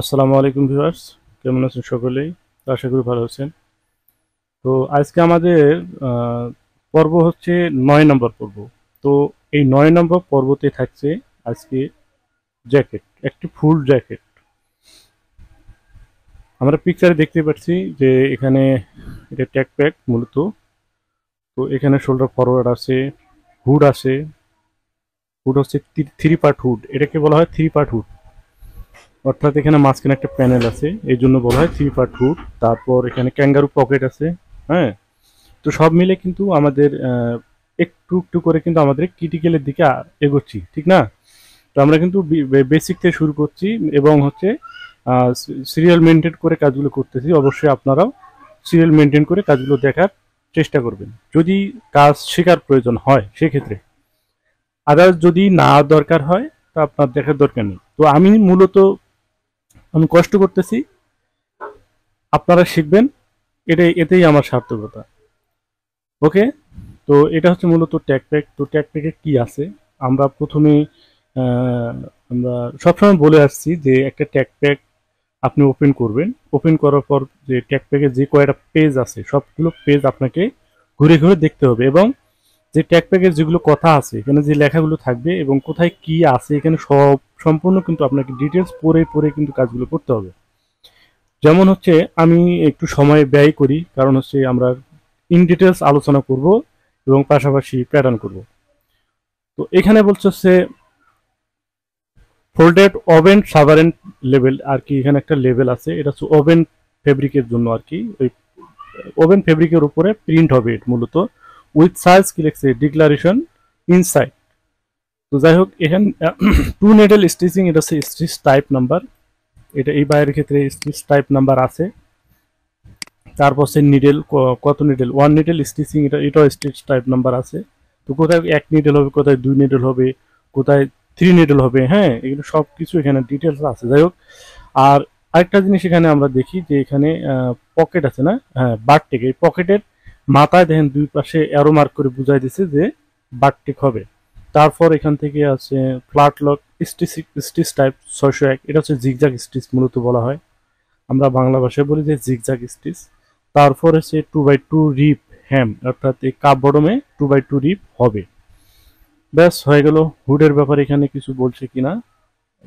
আসসালামু আলাইকুম ভিউয়ার্স কেমন আছেন সকলেই আশা করি ভালো আছেন তো আজকে আমাদের পর্ব হচ্ছে নয় নম্বর পর্ব তো এই নয় নম্বর পর্বতে থাকছে আজকে জ্যাকেট একটি ফুল জ্যাকেট আমরা পিকচারে দেখতে পাচ্ছি যে এখানে এটা ট্যাগ প্যাক মূলত তো এখানে শোল্ডার ফরওয়ার্ড আছে হুড আছে হুড হচ্ছে থ্রি পার্ট হুড এটাকে বলা হয় থ্রি পার্ট হুড অর্থাৎ এখানে মাঝখানে একটা প্যানেল আছে এই জন্য বলা হয় থ্রি পার্ট হুড তারপর এখানে ক্যাঙ্গারু পকেট আছে হ্যাঁ তো সব মিলে কিন্তু আমাদের একটু একটু করে কিন্তু আমাদের ক্রিটিক্যালের দিকে এগোচ্ছি ঠিক না তো আমরা কিন্তু বেসিক থেকে শুরু করছি এবং হচ্ছে সিরিয়াল মেনটেন করে কাজগুলো করতেছি অবশ্যই আপনারাও সিরিয়াল মেনটেন করে কাজগুলো দেখার চেষ্টা করবেন যদি কাজ শেখার প্রয়োজন হয় সেক্ষেত্রে আদার যদি না দরকার হয় তা আপনার দেখার দরকার নেই তো আমি মূলত আমি কষ্ট করতেছি আপনারা শিখবেন এটাই এতেই আমার সার্থকতা ওকে তো এটা হচ্ছে মূলত ট্যাকপ্যাক তো ট্যাকপ্যাকে কি আছে আমরা প্রথমে আমরা সবসময় বলে আসছি যে একটা ট্যাকপ্যাক আপনি ওপেন করবেন ওপেন করার পর যে ট্যাকপ্যাকে যে কয়টা পেজ আছে সবগুলো পেজ আপনাকে ঘুরে ঘুরে দেখতে হবে এবং যে ট্যাগ প্যাকের যেগুলো কথা আছে এখানে যে লেখাগুলো থাকবে এবং কোথায় কি আছে এখানে সব সম্পূর্ণ কিন্তু আপনাকে ডিটেলস পড়ে পড়ে কিন্তু কাজগুলো করতে হবে যেমন হচ্ছে আমি একটু সময় ব্যয় করি কারণ হচ্ছে আমরা ইন ডিটেলস আলোচনা করব এবং পাশাপাশি প্যাটার্ন করব তো এখানে বলছে হচ্ছে ফোল্ডেড ওভেন সাভারেন লেভেল আর কি এখানে একটা লেভেল আছে এটা হচ্ছে ওভেন ফেব্রিকের জন্য আর কি ওই ওভেন ফেব্রিকের উপরে প্রিন্ট হবে মূলত উইথ সার্চ কি লিখছে ডিক্লারেশন ইনসাইড তো যাই হোক এখানে টু নেডেল স্টিচিং এটা হচ্ছে স্টিচ টাইপ নাম্বার এটা এই বাইরের ক্ষেত্রে স্টিচ টাইপ নাম্বার আছে তারপর সে নিডেল কত নিডেল ওয়ান নিডেল স্টিচিং এটা এটাও স্টিচ টাইপ নাম্বার আছে তো কোথায় এক নিডেল হবে কোথায় দুই নিডেল হবে কোথায় থ্রি নিডেল হবে হ্যাঁ এগুলো সব কিছু এখানে ডিটেলস আছে যাই হোক আর আরেকটা জিনিস এখানে আমরা দেখি যে এখানে পকেট আছে না হ্যাঁ বারটেক এই পকেটের মাথায় দেখেন দুই পাশে অ্যারো মার্ক করে বুঝাই দিছে যে বাটটিক হবে তারপর এখান থেকে আছে ফ্ল্যাট লক স্টিচ টাইপ ছয়শো এক এটা হচ্ছে জিগজাগ স্টিচ মূলত বলা হয় আমরা বাংলা ভাষায় বলি যে জিগজাগ স্টিচ তারপর হচ্ছে two by two rib hem অর্থাৎ এই কাপ বডমে টু বাই টু রিপ হবে ব্যাস হয়ে গেল হুডের ব্যাপারে এখানে কিছু বলছে কিনা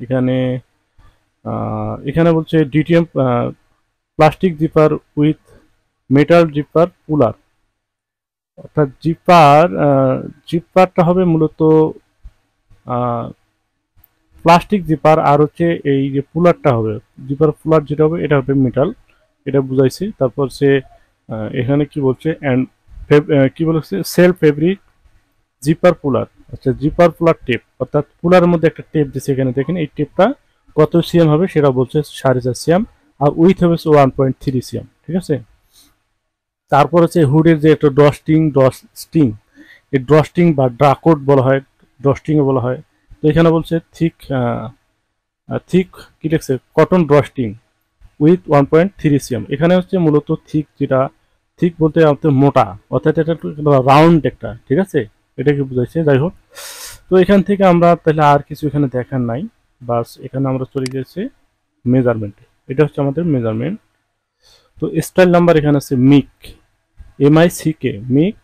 এখানে এখানে বলছে DTM plastic zipper with metal zipper puller অর্থাৎ জিপার জিপারটা হবে মূলত প্লাস্টিক জিপার আর হচ্ছে এই যে পুলারটা হবে জিপার পুলার যেটা হবে এটা হবে মেটাল এটা বুঝাইছি তারপর সে এখানে কি বলছে অ্যান্ড কি বলছে সেল ফেব্রিক জিপার পুলার আচ্ছা জিপার পুলার টেপ অর্থাৎ পুলার মধ্যে একটা টেপ দিচ্ছে এখানে দেখেন এই টেপটা কত সিএম হবে সেটা বলছে সাড়ে চার সিএম আর উইথ হবে ওয়ান পয়েন্ট থ্রি সিএম ঠিক আছে তারপর হচ্ছে হুডের যে একটা ডস্টিং ডস্টিং এই ডস্টিং বা ড্রাকোট বলা হয় ডস্টিংও বলা হয় তো এখানে বলছে থিক থিক কী লিখছে cotton drawstring width one point three cm এখানে হচ্ছে মূলত থিক যেটা থিক বলতে আমাদের মোটা অর্থাৎ এটা রাউন্ড একটা ঠিক আছে এটাকে বুঝাইছে যাই হোক তো এখান থেকে আমরা তাহলে আর কিছু এখানে দেখার নাই বাস এখানে আমরা চলে গেছি মেজারমেন্টে এটা হচ্ছে আমাদের মেজারমেন্ট তো স্টাইল নাম্বার এখানে আছে মিক এমআই কে মিক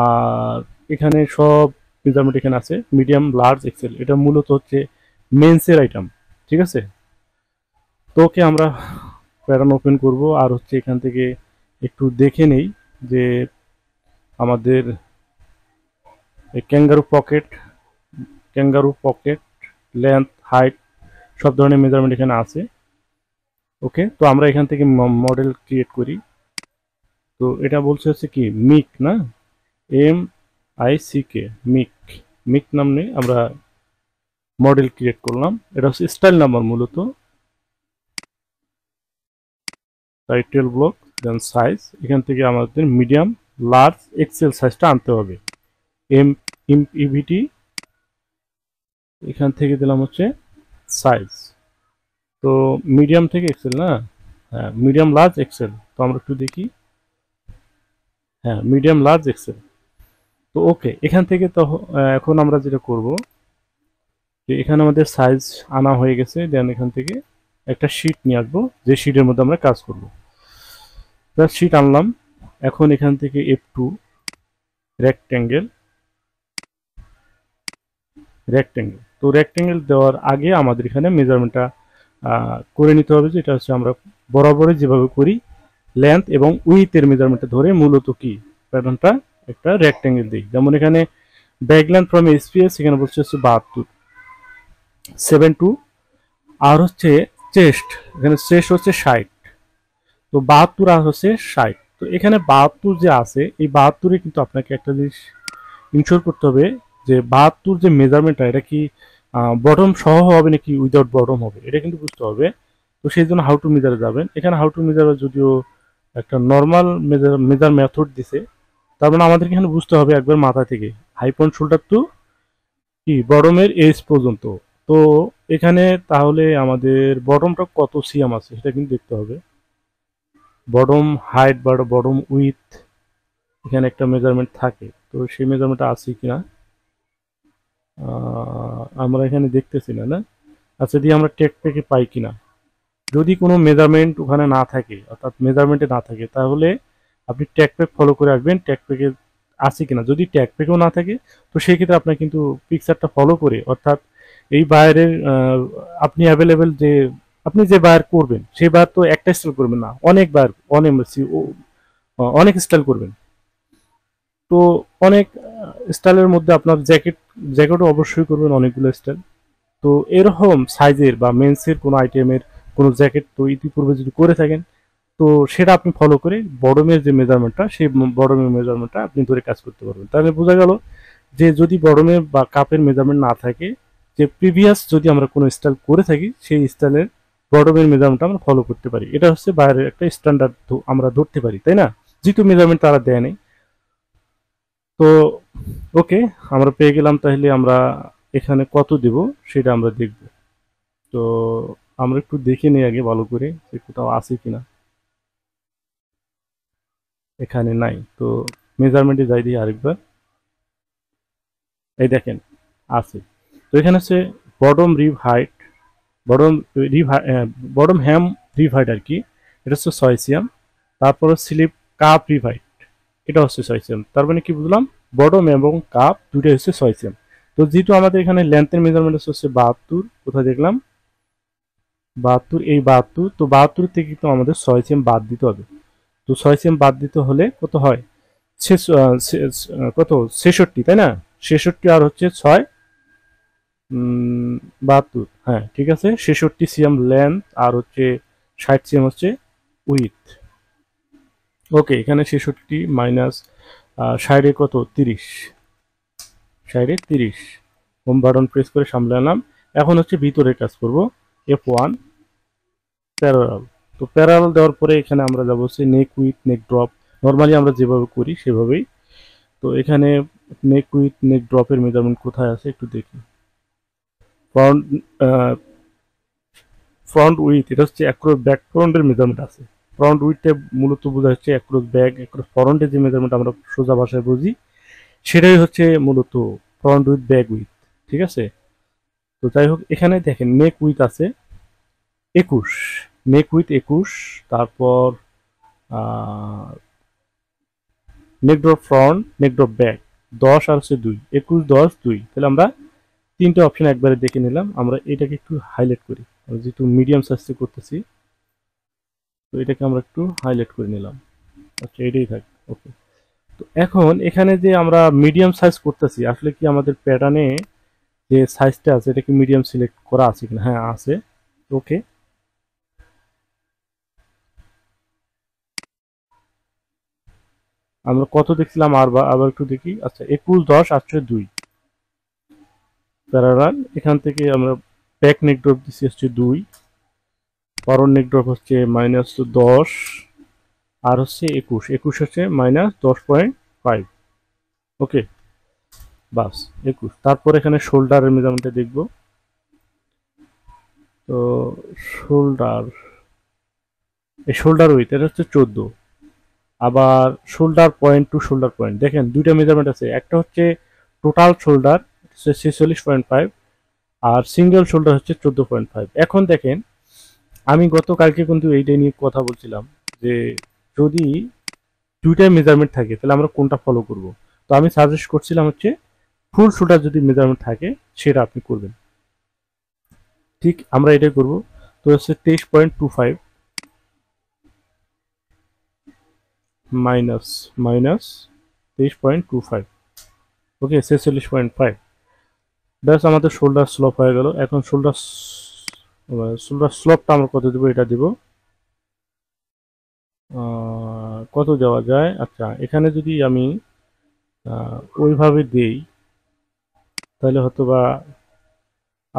আর এখানে সব মেজারমেন্ট এখানে আছে মিডিয়াম লার্জ এক্সেল এটা মূলত হচ্ছে মেন্সের আইটেম ঠিক আছে তো ওকে আমরা প্যাটার্ন ওপেন করব আর হচ্ছে এখান থেকে একটু দেখে নেই যে আমাদের kangaroo pocket kangaroo pocket length height সব ধরনের মেজারমেন্ট এখানে আছে ওকে তো আমরা এখান থেকে মডেল ক্রিয়েট করি তো এটা বলছে হচ্ছে কি মিক না এম আই সি কে মিক মিক নাম নিয়ে আমরা মডেল ক্রিয়েট করলাম এটা হচ্ছে স্টাইল নাম্বার মূলত টাইটেল ব্লক দেন সাইজ এখান থেকে আমাদের মিডিয়াম লার্জ এক্সেল সাইজটা আনতে হবে এম ইম ইভিটি এখান থেকে দিলাম হচ্ছে সাইজ তো মিডিয়াম থেকে এক্সেল না হ্যাঁ মিডিয়াম লার্জ এক্সেল তো আমরা একটু দেখি হ্যাঁ মিডিয়াম লার্জ এক্সেল তো ওকে এখান থেকে তো এখন আমরা যেটা করব যে এখানে আমাদের সাইজ আনা হয়ে গেছে দেন এখান থেকে একটা শিট নিয়ে আসবো যে শিটের মধ্যে আমরা কাজ করব প্লাস শিট আনলাম এখন এখান থেকে এফ টু রেক্ট্যাঙ্গেল রেক্ট্যাঙ্গেল তো রেক্ট্যাঙ্গেল দেওয়ার আগে আমাদের এখানে মেজারমেন্টটা করে নিতে হবে যেটা হচ্ছে আমরা বরাবরে যেভাবে করি লেন্থ এবং উইথের মেজারমেন্টটা ধরে মূলত কি প্যাটার্নটা একটা রেক্ট্যাঙ্গেল দিই যেমন এখানে ব্যাক লেন্থ ফ্রম এসপিএস এখানে বলছে হচ্ছে বাহাত্তর সেভেন টু আর হচ্ছে চেস্ট এখানে চেস্ট হচ্ছে ষাট তো বাহাত্তর আর হচ্ছে ষাট তো এখানে বাহাত্তর যে আছে এই বাহাত্তরে কিন্তু আপনাকে একটা জিনিস ইনশোর করতে হবে যে বাহাত্তর যে মেজারমেন্টটা এটা কি বটম সহ হবে নাকি উইদাউট বটম হবে এটা কিন্তু বুঝতে হবে তো সেই জন্য হাউ টু মেজারে যাবেন এখানে হাউ টু মেজার যদিও একটা নর্মাল মেজার মেজার মেথড দিছে তার মানে আমাদেরকে এখানে বুঝতে হবে একবার মাথা থেকে হাই পয়েন্ট শোল্ডার টু কি বটমের এজ পর্যন্ত তো এখানে তাহলে আমাদের বটমটা কত সিএম আছে সেটা কিন্তু দেখতে হবে বটম হাইট বা বটম উইথ এখানে একটা মেজারমেন্ট থাকে তো সেই মেজারমেন্টটা আছে কিনা আমরা এখানে দেখতেছি না না আচ্ছা দিয়ে আমরা টেক পেকে পাই কিনা যদি কোনো মেজারমেন্ট ওখানে না থাকে অর্থাৎ মেজারমেন্টে না থাকে তাহলে আপনি ট্যাগ প্যাক ফলো করে রাখবেন ট্যাগ প্যাকে আছে কিনা যদি ট্যাগ প্যাকেও না থাকে তো সেই ক্ষেত্রে আপনার কিন্তু পিকচারটা ফলো করে অর্থাৎ এই বায়ারের আপনি অ্যাভেলেবেল যে আপনি যে বায়ার করবেন সেই বায়ার তো একটা স্টাইল করবেন না অনেক বায়ার অনেক অনেক স্টাইল করবেন তো অনেক স্টাইলের মধ্যে আপনার জ্যাকেট জ্যাকেটও অবশ্যই করবেন অনেকগুলো স্টাইল তো এরকম সাইজের বা মেন্সের কোনো আইটেমের কোনো জ্যাকেট তো ইতিপূর্বে যদি করে থাকেন তো সেটা আপনি ফলো করে বডমের যে মেজারমেন্টটা সেই বডমের মেজারমেন্টটা আপনি ধরে কাজ করতে পারবেন তাহলে বোঝা গেল যে যদি বডমের বা কাপের মেজারমেন্ট না থাকে যে প্রিভিয়াস যদি আমরা কোনো স্টাইল করে থাকি সেই স্টাইলের বডমের মেজারমেন্টটা আমরা ফলো করতে পারি এটা হচ্ছে বাইরের একটা স্ট্যান্ডার্ড আমরা ধরতে পারি তাই না যেহেতু মেজারমেন্ট তারা দেয় নেই তো ওকে আমরা পেয়ে গেলাম তাহলে আমরা এখানে কত দেব সেটা আমরা দেখব তো আমরা একটু দেখে নিই আগে ভালো করে কোথাও আছে কিনা এখানে নাই তো মেজারমেন্টে যাই দিই আরেকবার এই দেখেন আছে তো এখানে হচ্ছে bottom rib height bottom rib bottom hem rib height আর কি এটা হচ্ছে সয়সিয়াম তারপর স্লিপ কাপ রিভ হাইট এটা হচ্ছে ছয় সেম তার মানে কি বুঝলাম বটম এবং কাপ দুইটা হচ্ছে ছয় সেম তো যেহেতু আমাদের এখানে লেন্থের মেজারমেন্ট হচ্ছে বাহাত্তর কোথায় দেখলাম বাহাত্তর এই বাহাত্তর তো বাহাত্তর থেকে কিন্তু আমাদের ছয় সেম বাদ দিতে হবে তো ছয় সেম বাদ দিতে হলে কত হয় কত ছেষট্টি তাই না ছেষট্টি আর হচ্ছে ছয় বাহাত্তর হ্যাঁ ঠিক আছে ছেষট্টি সিএম লেন্থ আর হচ্ছে ষাট সিএম হচ্ছে উইথ ওকে এখানে ছেষট্টি মাইনাস সাইডে কত তিরিশ সাইডে তিরিশ হোম বাটন প্রেস করে সামলে আনলাম এখন হচ্ছে ভিতরে কাজ করব এফ ওয়ান প্যারাল তো প্যারাল দেওয়ার পরে এখানে আমরা যাবো হচ্ছে neck width neck drop normally আমরা যেভাবে করি সেভাবেই তো এখানে নেক উইথ নেক ড্রপের মেজারমেন্ট কোথায় আছে একটু দেখি ফ্রন্ট ফ্রন্ট উইথ এটা হচ্ছে অ্যাক্রো ব্যাক ফ্রন্টের মেজারমেন্ট আছে ফ্রন্ট উইথে মূলত বোঝা হচ্ছে অ্যাক্রস ব্যাগ অ্যাক্রস ফ্রন্টের যে মেজারমেন্ট আমরা সোজা ভাষায় বুঝি সেটাই হচ্ছে মূলত ফ্রন্ট উইথ ব্যাগ উইথ ঠিক আছে তো যাই হোক এখানে দেখেন মেক উইথ আছে একুশ মেক উইথ একুশ তারপর নেকড্রপ ফ্রন্ট নেকড্রপ ব্যাগ দশ আর হচ্ছে দুই একুশ দশ দুই তাহলে আমরা তিনটে অপশন একবারে দেখে নিলাম আমরা এটাকে একটু হাইলাইট করি যেহেতু মিডিয়াম সাইজে করতেছি তো এটাকে আমরা একটু হাইলাইট করে নিলাম আচ্ছা এটাই থাক ওকে তো এখন এখানে যে আমরা মিডিয়াম সাইজ করতেছি আসলে কি আমাদের প্যাটার্নে যে সাইজটা আছে এটা কি মিডিয়াম সিলেক্ট করা আছে কিনা হ্যাঁ আছে ওকে আমরা কত দেখছিলাম আর আবার একটু দেখি আচ্ছা একুশ দশ আটশো দুই প্যারাল এখান থেকে আমরা ব্যাক নেট ড্রপ দিচ্ছি হচ্ছে দুই নেক ড্রপ হচ্ছে মাইনাস দশ আর হচ্ছে একুশ একুশ হচ্ছে মাইনাস দশ পয়েন্ট ফাইভ ওকে বাস একুশ তারপর এখানে শোল্ডারের মেজারমেন্টে দেখব তো শোল্ডার এই শোল্ডার উইথ এটা হচ্ছে চোদ্দো আবার shoulder point to shoulder point দেখেন দুইটা মেজারমেন্ট আছে একটা হচ্ছে টোটাল শোল্ডার ছেচল্লিশ পয়েন্ট ফাইভ আর সিঙ্গেল শোল্ডার হচ্ছে চোদ্দ পয়েন্ট ফাইভ এখন দেখেন আমি গতকালকে কিন্তু এইটাই নিয়ে কথা বলছিলাম যে যদি দুইটাই মেজারমেন্ট থাকে তাহলে আমরা কোনটা ফলো করব তো আমি সাজেস্ট করছিলাম হচ্ছে ফুল শুটার যদি মেজারমেন্ট থাকে সেটা আপনি করবেন ঠিক আমরা এটাই করব তো হচ্ছে তেইশ point two five minus minus তেইশ পয়েন্ট টু ফাইভ ওকে ছেচল্লিশ পয়েন্ট ফাইভ ব্যাস আমাদের শোল্ডার স্লপ হয়ে গেল এখন শোল্ডার স্লোপটা আমরা কত দেবো এটা দিব কত দেওয়া যায় আচ্ছা এখানে যদি আমি ওইভাবে দেই তাহলে হয়তো বা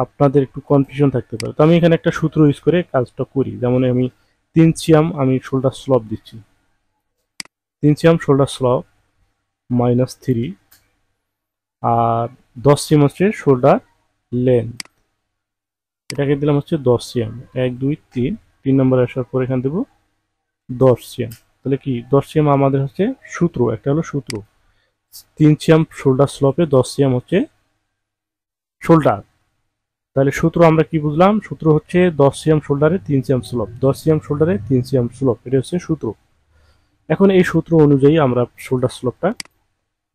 আপনাদের একটু কনফিউশন থাকতে পারে তো আমি এখানে একটা সূত্র ইউজ করে কাজটা করি যেমন আমি তিন সিয়াম আমি শোল্ডার স্লপ দিচ্ছি তিন cm shoulder slope minus three আর দশ সিমস্টের শোল্ডার লেন্থ এটাকে দিলাম হচ্ছে দশ সিএম এক দুই তিন তিন নম্বরে আসার পর এখানে দেবো দশ সিএম তাহলে কি দশ সিএম আমাদের হচ্ছে সূত্র একটা হলো সূত্র তিন সিএম শোল্ডার স্লপে দশ সিএম হচ্ছে শোল্ডার তাহলে সূত্র আমরা কি বুঝলাম সূত্র হচ্ছে দশ সিএম শোল্ডারে তিন সিএম স্লপ দশ সিএম শোল্ডারে তিন সিএম স্লপ এটা হচ্ছে সূত্র এখন এই সূত্র অনুযায়ী আমরা শোল্ডার স্লপটা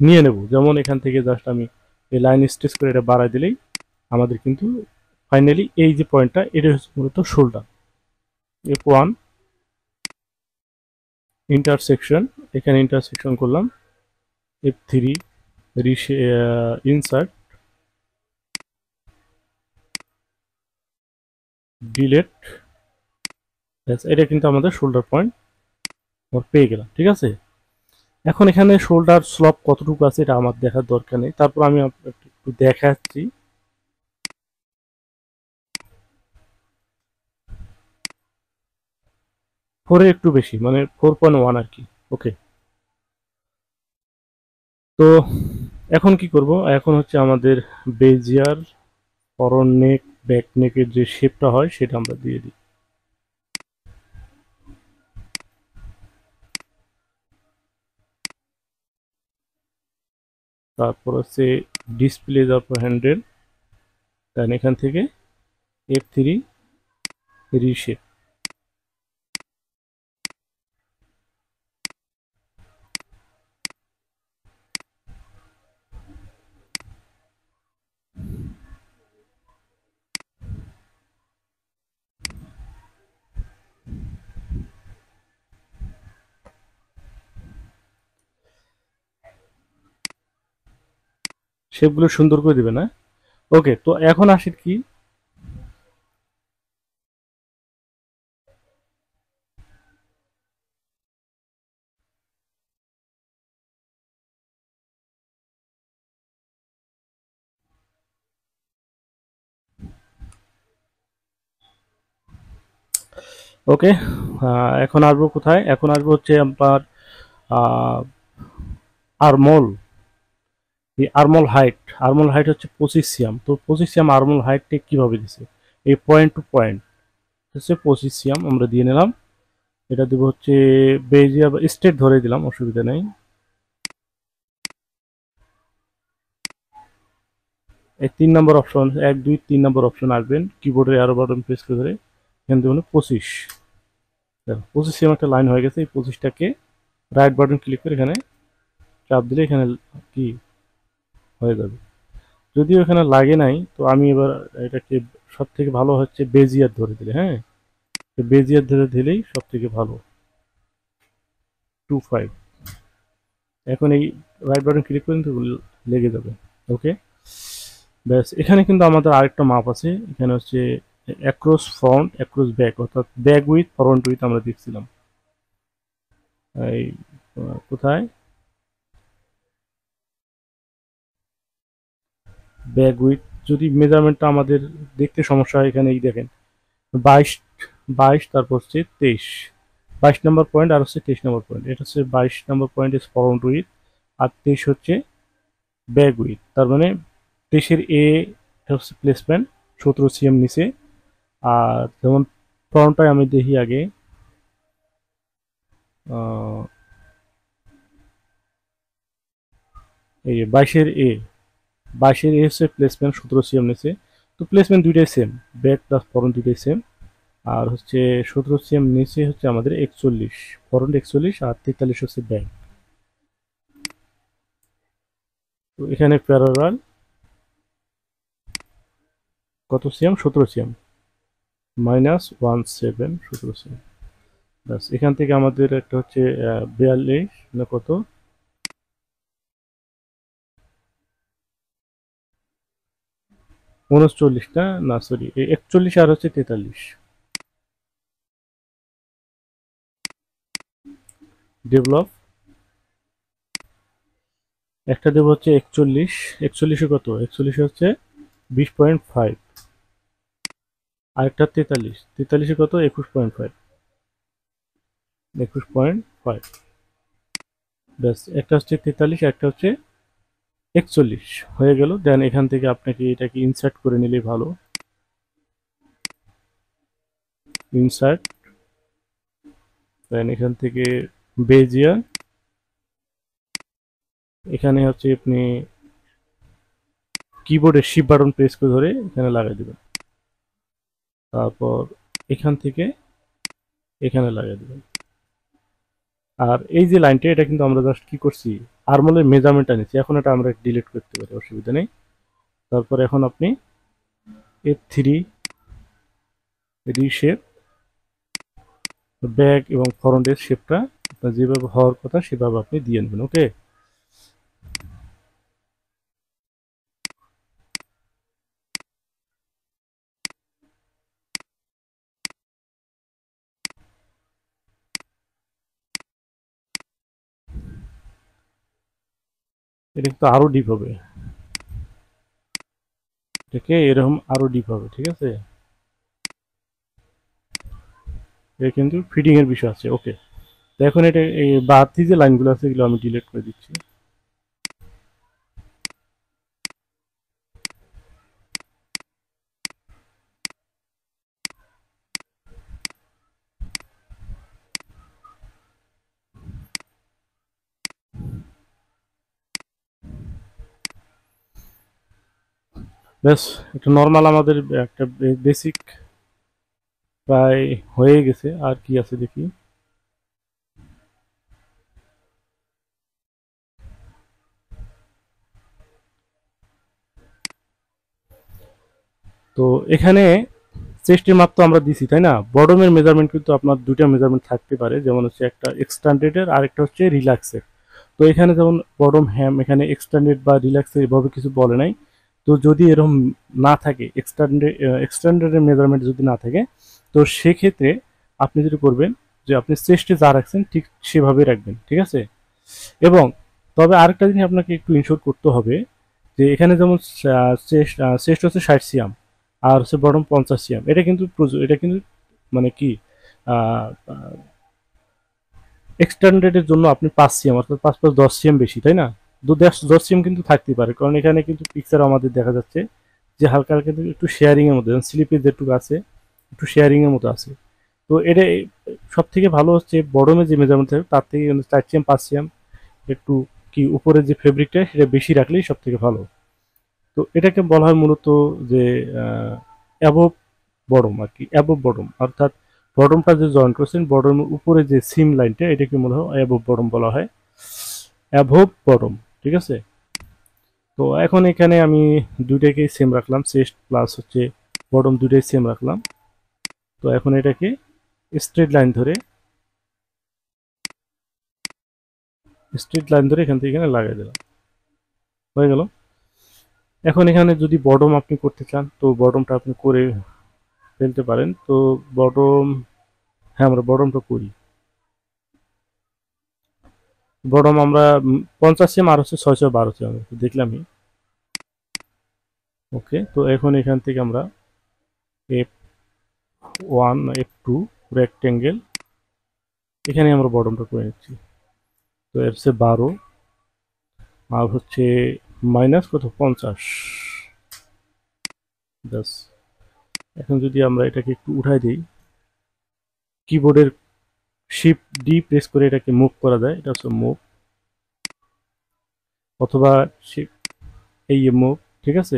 নিয়ে নেব যেমন এখান থেকে জাস্ট আমি এই লাইন স্টিচ করে এটা বাড়াই দিলেই আমাদের কিন্তু ফাইনালি এই যে পয়েন্টটা এটা হচ্ছে মূলত শোল্ডার এফ ওয়ান ইন্টারসেকশন এখানে ইন্টারসেকশন করলাম এফ থ্রি ইনসার্ট ডিলেট এটা কিন্তু আমাদের শোল্ডার পয়েন্ট পেয়ে গেলাম ঠিক আছে এখন এখানে শোল্ডার স্লপ কতটুকু আছে এটা আমার দেখার দরকার নেই তারপর আমি একটু দেখাচ্ছি ফোরের একটু বেশি মানে ফোর পয়েন্ট ওয়ান আর কি ওকে তো এখন কি করব এখন হচ্ছে আমাদের বেজিয়ার ফরন নেক ব্যাক নেকের যে শেপটা হয় সেটা আমরা দিয়ে দিই তারপর হচ্ছে ডিসপ্লে তারপর হান্ড্রেড দেন এখান থেকে এফ থ্রি রিশেপ শেপগুলো সুন্দর করে দেবে না ওকে তো এখন আসি কি ওকে এখন আসবো কোথায় এখন আসবো হচ্ছে আমার আর মল এই আর্মল হাইট আর্মল হাইট হচ্ছে পঁচিশিয়াম তো পঁচিশিয়াম আর্মল হাইটটা কিভাবে দিছে এই পয়েন্ট টু পয়েন্ট হচ্ছে পঁচিশিয়াম আমরা দিয়ে নিলাম এটা দেবো হচ্ছে বেজিয়া বা স্টেট ধরে দিলাম অসুবিধা নেই এই তিন নম্বর অপশন এক দুই তিন নম্বর অপশন আসবেন কিবোর্ডের আরো বাটন প্রেস করে ধরে এখান থেকে পঁচিশ পঁচিশ এম একটা লাইন হয়ে গেছে এই পঁচিশটাকে রাইট বাটন ক্লিক করে এখানে চাপ দিলে এখানে কি হয়ে যাবে যদিও এখানে লাগে নাই তো আমি এবার এটাকে সব থেকে ভালো হচ্ছে বেজিয়ার ধরে দিলে হ্যাঁ বেজিয়ার ধরে দিলেই সব থেকে ভালো টু ফাইভ এখন এই রাইট বাটন ক্লিক করে কিন্তু লেগে যাবে ওকে ব্যাস এখানে কিন্তু আমাদের আরেকটা মাপ আছে এখানে হচ্ছে অ্যাক্রস ফ্রন্ট অ্যাক্রস ব্যাক অর্থাৎ ব্যাক উইথ ফ্রন্ট উইথ আমরা দেখছিলাম এই কোথায় ব্যাগ উইথ যদি মেজারমেন্টটা আমাদের দেখতে সমস্যা হয় এখানে এই দেখেন বাইশ বাইশ তারপর হচ্ছে তেইশ বাইশ নম্বর পয়েন্ট আর হচ্ছে তেইশ নম্বর পয়েন্ট এটা হচ্ছে বাইশ নম্বর পয়েন্ট ইস ফ্রন্ট উইথ আর তেইশ হচ্ছে ব্যাগ উইথ তার মানে তেইশের এ হচ্ছে প্লেসমেন্ট সতেরো সিএম নিচে আর যেমন ফরনটাই আমি দেখি আগে এই বাইশের এ বাইশের এ হচ্ছে প্লেসমেন্ট সতেরো সিএম নিচে তো প্লেসমেন্ট দুইটাই সেম ব্যাট প্লাস ফরন দুইটাই সেম আর হচ্ছে সতেরো সিএম নিচে হচ্ছে আমাদের একচল্লিশ ফরন একচল্লিশ আর তেতাল্লিশ হচ্ছে ব্যাট তো এখানে প্যারাল কত সিএম সতেরো সিএম মাইনাস ওয়ান সেভেন সতেরো সিএম ব্যাস এখান থেকে আমাদের একটা হচ্ছে বিয়াল্লিশ না মানে কত উনচল্লিশটা না সরি একচল্লিশ আর হচ্ছে তেতাল্লিশ ডেভেলপ একটা দেব হচ্ছে একচল্লিশ একচল্লিশে কত একচল্লিশ হচ্ছে বিশ পয়েন্ট ফাইভ আরেকটা তেতাল্লিশ তেতাল্লিশে কত একুশ পয়েন্ট ফাইভ একুশ পয়েন্ট ফাইভ ব্যাস একটা হচ্ছে তেতাল্লিশ একটা হচ্ছে একচল্লিশ হয়ে গেল দেন এখান থেকে আপনাকে এটাকে ইনসার্ট করে নিলে ভালো ইনসার্ট দেন এখান থেকে বেজিয়ার এখানে হচ্ছে আপনি কিবোর্ডে শিপ বাটন প্রেস করে ধরে এখানে লাগাই দেবেন তারপর এখান থেকে এখানে লাগাই দেবেন আর এই যে লাইনটা এটা কিন্তু আমরা জাস্ট কি করছি আর্মলের মেজারমেন্টটা নিচ্ছি এখন এটা আমরা ডিলিট করতে পারি অসুবিধা নেই তারপর এখন আপনি এ থ্রি রিশেপ ব্যাগ এবং ফরন্টের শেপটা যেভাবে হওয়ার কথা সেভাবে আপনি দিয়ে নেবেন ওকে এটা কিন্তু আরও ডিপ হবে এটাকে এরকম আরও ডিপ হবে ঠিক আছে এ কিন্তু ফিটিংয়ের বিষয় আছে ওকে এখন এটা এই বাড়তি যে লাইনগুলো আছে এগুলো আমি ডিলিট করে দিচ্ছি ব্যাস একটা নর্মাল আমাদের একটা বেসিক প্রায় হয়ে গেছে আর কি আছে দেখি তো এখানে চেস্টের মাত্র আমরা দিছি তাই না বডমের মেজারমেন্ট কিন্তু আপনার দুইটা মেজারমেন্ট থাকতে পারে যেমন হচ্ছে একটা এক্সট্যান্ডেডের আর একটা হচ্ছে রিল্যাক্সের তো এখানে যেমন বডম হ্যাম এখানে এক্সট্যান্ডেড বা রিল্যাক্সের এভাবে কিছু বলে নাই তো যদি এরকম না থাকে এক্সট্যান্ডার্ড এক্সট্যান্ডার্ডের মেজারমেন্ট যদি না থাকে তো সেক্ষেত্রে আপনি যেটা করবেন যে আপনি চেস্টে যা রাখছেন ঠিক সেভাবে রাখবেন ঠিক আছে এবং তবে আরেকটা জিনিস আপনাকে একটু ইনশোর করতে হবে যে এখানে যেমন চেস্ট হচ্ছে ষাট সিয়াম আর হচ্ছে বটম পঞ্চাশ সিয়াম এটা কিন্তু এটা কিন্তু মানে কি এক্সট্যান্ডার্ডের জন্য আপনি পাঁচ সিএম অর্থাৎ পাঁচ পাঁচ দশ সিএম বেশি তাই না সিম কিন্তু থাকতে পারে কারণ এখানে কিন্তু পিকচার আমাদের দেখা যাচ্ছে যে হালকা হালকা একটু শেয়ারিংয়ের মতো স্লিপে যেটুকু আছে একটু শেয়ারিংয়ের মতো আছে তো এটা সব থেকে ভালো হচ্ছে বড়মে যে মেজারমেন্ট থাকে তার থেকে কিন্তু চার সিএম পাঁচ সিএম একটু কি উপরে যে ফেব্রিকটা সেটা বেশি রাখলেই সব থেকে ভালো তো এটাকে বলা হয় মূলত যে অ্যাবভ বডম আর কি অ্যাবভ বডম অর্থাৎ বটমটা যে জয়েন করছেন বটমের উপরে যে সিম লাইনটা এটাকে মনে হয় অ্যাবভ বডম বলা হয় অ্যাভোভ বডম ঠিক আছে তো এখন এখানে আমি দুইটাকেই সেম রাখলাম চেস্ট প্লাস হচ্ছে বটম দুইটাই সেম রাখলাম তো এখন এটাকে স্ট্রেট লাইন ধরে স্ট্রেট লাইন ধরে এখান থেকে এখানে লাগিয়ে দিলাম হয়ে গেল এখন এখানে যদি বটম আপনি করতে চান তো বটমটা আপনি করে ফেলতে পারেন তো বটম হ্যাঁ আমরা বটমটা করি বডম আমরা পঞ্চাশ সেম আর হচ্ছে ছয়শো বারো সিএম দেখলামই ওকে তো এখন এখান থেকে আমরা F one F two rectangle এখানে আমরা বটমটা করে নিচ্ছি তো এর সে বারো আর হচ্ছে মাইনাস কত পঞ্চাশ ব্যাস এখন যদি আমরা এটাকে একটু উঠাই দিই কিবোর্ডের শিপ ডি প্রেস করে এটাকে মুভ করা যায় এটা হচ্ছে মুভ অথবা শিপ এই মুভ ঠিক আছে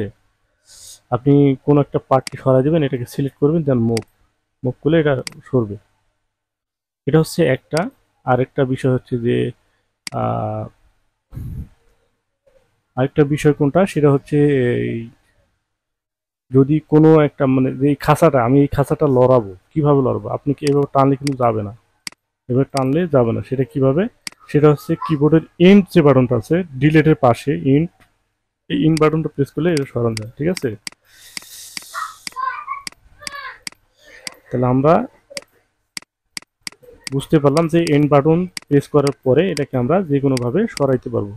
আপনি কোনো একটা পার্টকে সরাই দেবেন এটাকে সিলেক্ট করবেন দেন মুভ মুভ করলে এটা সরবে এটা হচ্ছে একটা আরেকটা বিষয় হচ্ছে যে আরেকটা বিষয় কোনটা সেটা হচ্ছে এই যদি কোনো একটা মানে যে এই খাঁচাটা আমি এই খাঁচাটা লড়াবো কিভাবে লড়াবো আপনি কি এভাবে টানলে কিন্তু যাবে না এবার টানলে যাবে না সেটা কিভাবে সেটা হচ্ছে কিবোর্ডের এন্ড যে বাটনটা আছে ডিলেটের পাশে ইন্ট এই ইন বাটনটা প্রেস করলে এটা সরান যায় ঠিক আছে তাহলে আমরা বুঝতে পারলাম যে এন বাটন প্রেস করার পরে এটাকে আমরা যে কোনোভাবে সরাইতে পারবো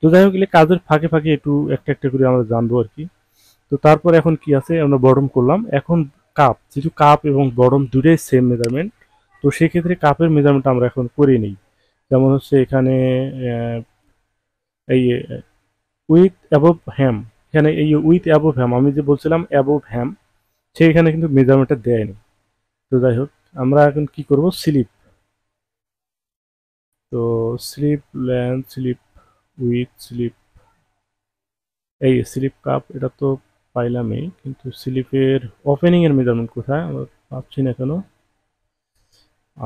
তো যাই হোক কাজের ফাঁকে ফাঁকে একটু একটা একটা করে আমরা জানবো আর কি তো তারপর এখন কি আছে আমরা বরম করলাম এখন কাপ যেহেতু কাপ এবং বড়ম দুটাই সেম মেজারমেন্ট তো সেক্ষেত্রে কাপের মেজারমেন্ট আমরা এখন করে নিই যেমন হচ্ছে এখানে এই উইথ অ্যাবোভ হ্যাম এখানে এই উইথ অ্যাবোভ হ্যাম আমি যে বলছিলাম অ্যাবোভ হ্যাম সে এখানে কিন্তু মেজারমেন্টটা দেয়নি তো যাই হোক আমরা এখন কি করব স্লিপ তো sleeve length sleeve width sleeve এই স্লিপ কাপ এটা তো পাইলামই কিন্তু স্লিপের ওপেনিংয়ের মেজারমেন্ট কোথায় আমরা পাচ্ছি না কেন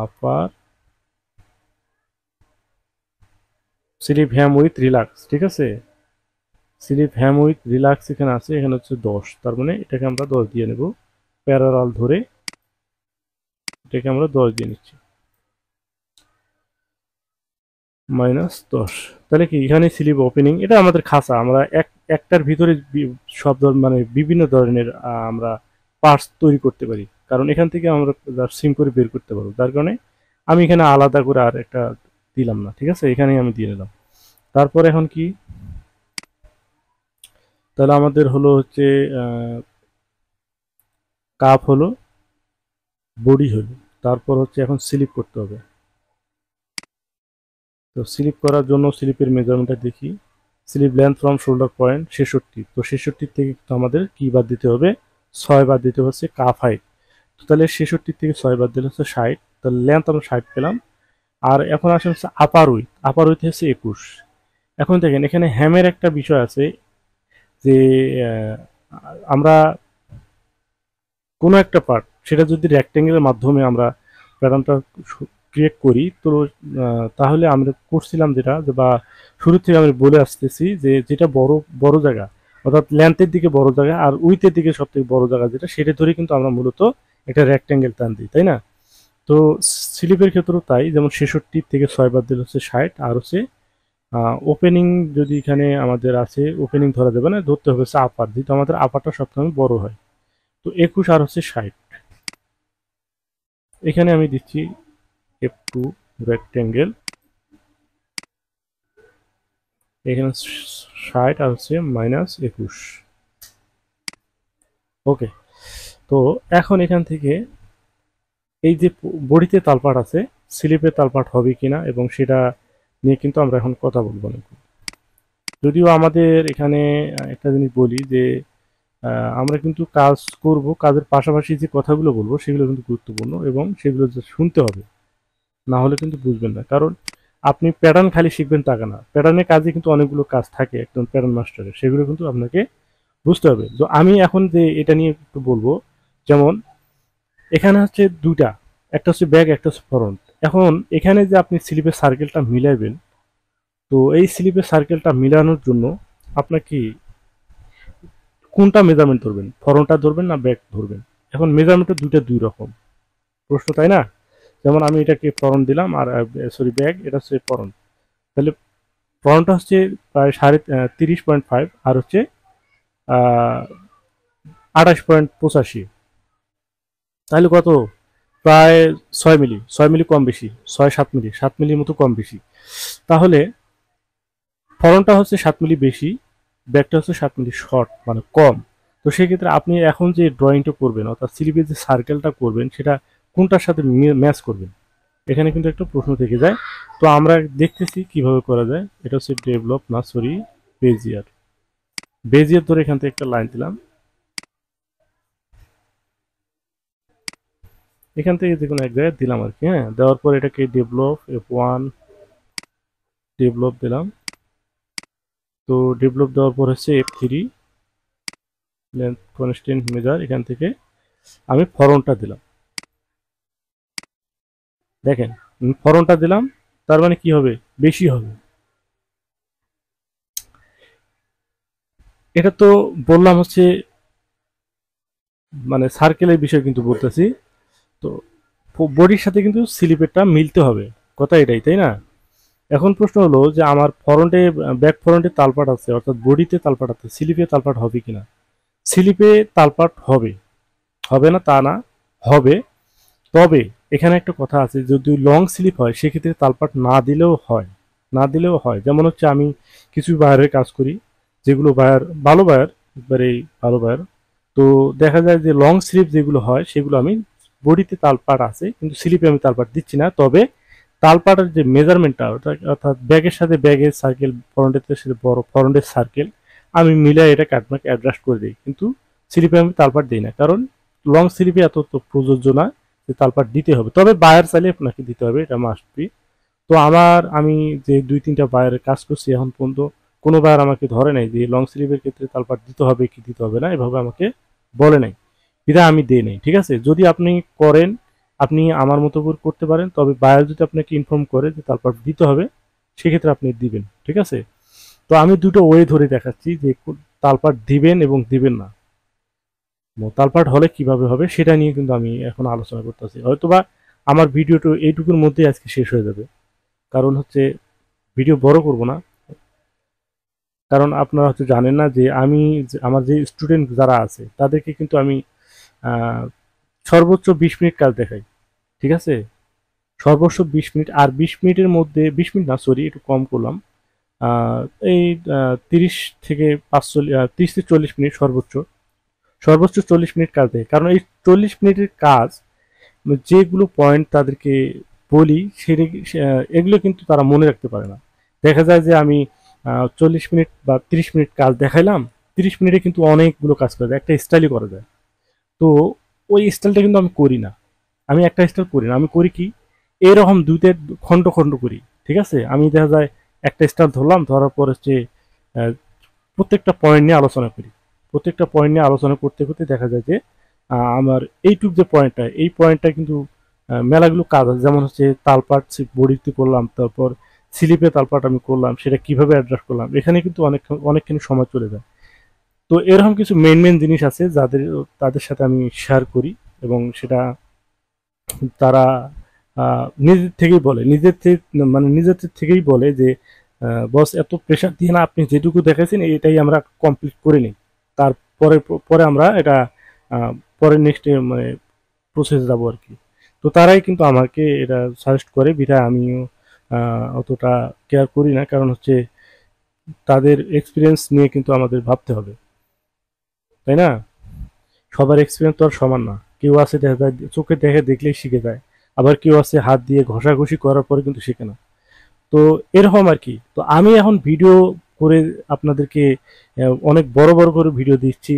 upper sleeve hem width relax ঠিক আছে স্লিপ হ্যাম উইথ রিল্যাক্স এখানে আছে এখানে হচ্ছে দশ তার মানে এটাকে আমরা দশ দিয়ে নেব প্যারারাল ধরে এটাকে আমরা দশ দিয়ে নিচ্ছি মাইনাস দশ তাহলে কি এখানে স্লিপ ওপেনিং এটা আমাদের খাসা আমরা এক একটার ভিতরে সব মানে বিভিন্ন ধরনের আমরা পার্টস তৈরি করতে পারি কারণ এখান থেকে আমরা সিম করে বের করতে পারবো তার কারণে আমি এখানে আলাদা করে আর একটা দিলাম না ঠিক আছে এখানেই আমি দিয়ে দিলাম তারপর এখন কি তাহলে আমাদের হলো হচ্ছে কাপ হলো বডি হলো তারপর হচ্ছে এখন স্লিপ করতে হবে তো স্লিপ করার জন্য স্লিপের মেজারমেন্টটা দেখি sleeve length from shoulder point ছেষট্টি তো ছেষট্টির থেকে আমাদের কি বাদ দিতে হবে ছয় বার দিতে হচ্ছে কাফ হাইট তো তাহলে ছেষট্টি থেকে ছয় বার দিলে হচ্ছে ষাট তাহলে লেন্থ আমরা ষাট পেলাম আর এখন আসলে হচ্ছে আপার উইথ আপার উইথ হচ্ছে একুশ এখন দেখেন এখানে হ্যামের একটা বিষয় আছে যে আমরা কোনো একটা পার্ট সেটা যদি রেক্ট্যাঙ্গেলের মাধ্যমে আমরা প্যাটার্নটা ক্রিয়েট করি তো তাহলে আমরা করছিলাম যেটা বা শুরু থেকে আমি বলে আসতেছি যে যেটা বড় বড় জায়গা অর্থাৎ ল্যান্থের দিকে বড় জায়গা আর উইথের দিকে সব থেকে বড় জায়গা যেটা সেটা ধরে কিন্তু আমরা মূলত এটা রেক্ট্যাঙ্গেল টান দিই তাই না তো স্লিপের ক্ষেত্রেও তাই যেমন ছেষট্টি থেকে ছয় বাদ দিলে হচ্ছে ষাট আর হচ্ছে ওপেনিং যদি এখানে আমাদের আছে ওপেনিং ধরা যাবে না ধরতে হবে হচ্ছে আপার যেহেতু আমাদের আপারটা সবসময় বড় হয় তো একুশ আর হচ্ছে ষাট এখানে আমি দিচ্ছি এফ টু রেক্ট্যাঙ্গেল এখানে ষাট আর হচ্ছে মাইনাস একুশ ওকে তো এখন এখান থেকে এই যে বড়িতে তালপাট আছে স্লিপে তালপাট হবে কিনা এবং সেটা নিয়ে কিন্তু আমরা এখন কথা বলবো না যদিও আমাদের এখানে একটা জিনিস বলি যে আমরা কিন্তু কাজ করব কাজের পাশাপাশি যে কথাগুলো বলবো সেগুলো কিন্তু গুরুত্বপূর্ণ এবং সেগুলো শুনতে হবে না হলে কিন্তু বুঝবেন না কারণ আপনি প্যাটার্ন খালি শিখবেন তাকে না প্যাটার্নের কাজে কিন্তু অনেকগুলো কাজ থাকে একদম প্যাটার্ন মাস্টারের সেগুলো কিন্তু আপনাকে বুঝতে হবে তো আমি এখন যে এটা নিয়ে একটু বলবো যেমন এখানে হচ্ছে দুটা একটা হচ্ছে ব্যাগ একটা হচ্ছে ফ্রন্ট এখন এখানে যে আপনি স্লিপের সার্কেলটা মিলাইবেন তো এই স্লিপের সার্কেলটা মিলানোর জন্য আপনাকে কোনটা মেজারমেন্ট ধরবেন ফরনটা ধরবেন না ব্যাগ ধরবেন এখন মেজারমেন্টের দুইটা দুই রকম প্রশ্ন তাই না যেমন আমি এটাকে প্রণ দিলাম আর সরি ব্যাগ এটা হচ্ছে পরণ তাহলে প্রণটা হচ্ছে প্রায় সাড়ে তিরিশ পয়েন্ট ফাইভ আর হচ্ছে আঠাশ পয়েন্ট পঁচাশি তাহলে কত প্রায় ছয় মিলি ছয় মিলি কম বেশি ছয় সাত মিলি সাত মিলির মতো কম বেশি তাহলে ফলনটা হচ্ছে সাত মিলি বেশি ব্যাগটা হচ্ছে সাত মিলি শর্ট মানে কম তো সেক্ষেত্রে আপনি এখন যে ড্রয়িংটা করবেন অর্থাৎ স্লিপের যে সার্কেলটা করবেন সেটা কোনটার সাথে ম্যাচ করবেন এখানে কিন্তু একটা প্রশ্ন থেকে যায় তো আমরা দেখতেছি কিভাবে করা যায় এটা হচ্ছে ডেভেলপ না সরি বেজিয়ার বেজিয়ার ধরে এখান থেকে একটা লাইন দিলাম এখান থেকে যে কোনো এক জায়গায় দিলাম আর কি হ্যাঁ দেওয়ার পর এটাকে ডেভেলপ এফ ওয়ান ডেভেলপ দিলাম তো ডেভেলপ দেওয়ার পর হচ্ছে এফ থ্রি কনস্টেন্ট মেজার এখান থেকে আমি ফরনটা দিলাম দেখেন ফরনটা দিলাম তার মানে কি হবে বেশি হবে এটা তো বললাম হচ্ছে মানে সার্কেলের বিষয় কিন্তু বলতেছি তো বডির সাথে কিন্তু স্লিপেরটা মিলতে হবে কথা এটাই তাই না এখন প্রশ্ন হলো যে আমার ফরন্টে ব্যাক ফরন্টে তালপাট আছে অর্থাৎ বডিতে তালপাট আছে স্লিপে তালপাট হবে কিনা স্লিপে তালপাট হবে হবে না তা না হবে তবে এখানে একটা কথা আছে যদি লং স্লিপ হয় সেক্ষেত্রে তালপাট না দিলেও হয় না দিলেও হয় যেমন হচ্ছে আমি কিছু বায়ারের কাজ করি যেগুলো বায়ার ভালো বায়ার এবারে ভালো বায়ার তো দেখা যায় যে লং স্লিপ যেগুলো হয় সেগুলো আমি বডিতে তালপাট আছে কিন্তু স্লিপে আমি তালপাট দিচ্ছি না তবে তালপাটের যে মেজারমেন্টটা ওটা অর্থাৎ ব্যাগের সাথে ব্যাগের সার্কেল ফরন্টের সাথে বড় ফরন্টের সার্কেল আমি মিলাই এটা কাটমাকে অ্যাডজাস্ট করে দিই কিন্তু স্লিপে আমি তালপাট দিই না কারণ লং স্লিপে এত তো প্রযোজ্য না কিন্তু দিতে হবে তবে বায়ার চাইলে আপনাকে দিতে হবে এটা মাস্ট বি তো আমার আমি যে দুই তিনটা বায়ের কাজ করছি এখন পর্যন্ত কোনো বায়ার আমাকে ধরে নাই যে লং স্লিভের ক্ষেত্রে তালপাট দিতে হবে কি দিতে হবে না এভাবে আমাকে বলে নাই বিধা আমি দিয়ে নেই ঠিক আছে যদি আপনি করেন আপনি আমার মতো করে করতে পারেন তবে বায়ার যদি আপনাকে ইনফর্ম করে যে তালপাট দিতে হবে সেক্ষেত্রে আপনি দিবেন ঠিক আছে তো আমি দুটো ওয়ে ধরে দেখাচ্ছি যে তালপাট দিবেন এবং দিবেন না মোতাল পাঠ হলে কিভাবে হবে সেটা নিয়ে কিন্তু আমি এখন আলোচনা করতেছি হয়তোবা আমার ভিডিওটা এইটুকুর মধ্যেই আজকে শেষ হয়ে যাবে কারণ হচ্ছে ভিডিও বড় করব না কারণ আপনারা হয়তো জানেন না যে আমি আমার যে স্টুডেন্ট যারা আছে তাদেরকে কিন্তু আমি সর্বোচ্চ বিশ মিনিট কাজ দেখাই ঠিক আছে সর্বোচ্চ বিশ মিনিট আর বিশ মিনিটের মধ্যে বিশ মিনিট না সরি একটু কম করলাম এই তিরিশ থেকে চল্লিশ তিরিশ থেকে চল্লিশ মিনিট সর্বোচ্চ সর্বোচ্চ চল্লিশ মিনিট কাজ দেয় কারণ এই চল্লিশ মিনিটের কাজ যেগুলো পয়েন্ট তাদেরকে বলি সেটি এগুলো কিন্তু তারা মনে রাখতে পারে না দেখা যায় যে আমি চল্লিশ মিনিট বা 30 মিনিট কাজ দেখাইলাম 30 মিনিটে কিন্তু অনেকগুলো কাজ করা যায় একটা স্টাইলই করা যায় তো ওই স্টাইলটা কিন্তু আমি করি না আমি একটা স্টাইল করি না আমি করি কি এরকম দুইটা খণ্ড খণ্ড করি ঠিক আছে আমি দেখা যায় একটা স্টাইল ধরলাম ধরার পর হচ্ছে প্রত্যেকটা পয়েন্ট নিয়ে আলোচনা করি প্রত্যেকটা পয়েন্ট নিয়ে আলোচনা করতে করতে দেখা যায় যে আমার এইটুক যে পয়েন্টটা এই পয়েন্টটা কিন্তু মেলাগুলো কাজ আছে যেমন হচ্ছে তালপাট বড়িতে করলাম তারপর স্লিপে তালপাট আমি করলাম সেটা কিভাবে অ্যাড্রেস করলাম এখানে কিন্তু অনেক অনেকখানি সময় চলে যায় তো এরকম কিছু মেন মেন জিনিস আছে যাদের তাদের সাথে আমি শেয়ার করি এবং সেটা তারা নিজের থেকেই বলে নিজের থেকে মানে নিজের থেকেই বলে যে বস এত প্রেশার দিয়ে না আপনি যেটুকু দেখেছেন এটাই আমরা কমপ্লিট করে নিই তারপরে পরে আমরা এটা পরে নেক্সট মানে প্রসেস যাবো আর কি তো তারাই কিন্তু আমাকে এটা সাজেস্ট করে বিধায় আমিও অতটা কেয়ার করি না কারণ হচ্ছে তাদের এক্সপিরিয়েন্স নিয়ে কিন্তু আমাদের ভাবতে হবে তাই না সবার এক্সপিরিয়েন্স তো আর সমান না কেউ আছে দেখা যায় চোখে দেখে দেখলেই শিখে যায় আবার কেউ আছে হাত দিয়ে ঘষাঘষি করার পরে কিন্তু শেখে না তো এরকম আর কি তো আমি এখন ভিডিও করে আপনাদেরকে অনেক বড় বড় করে ভিডিও দিচ্ছি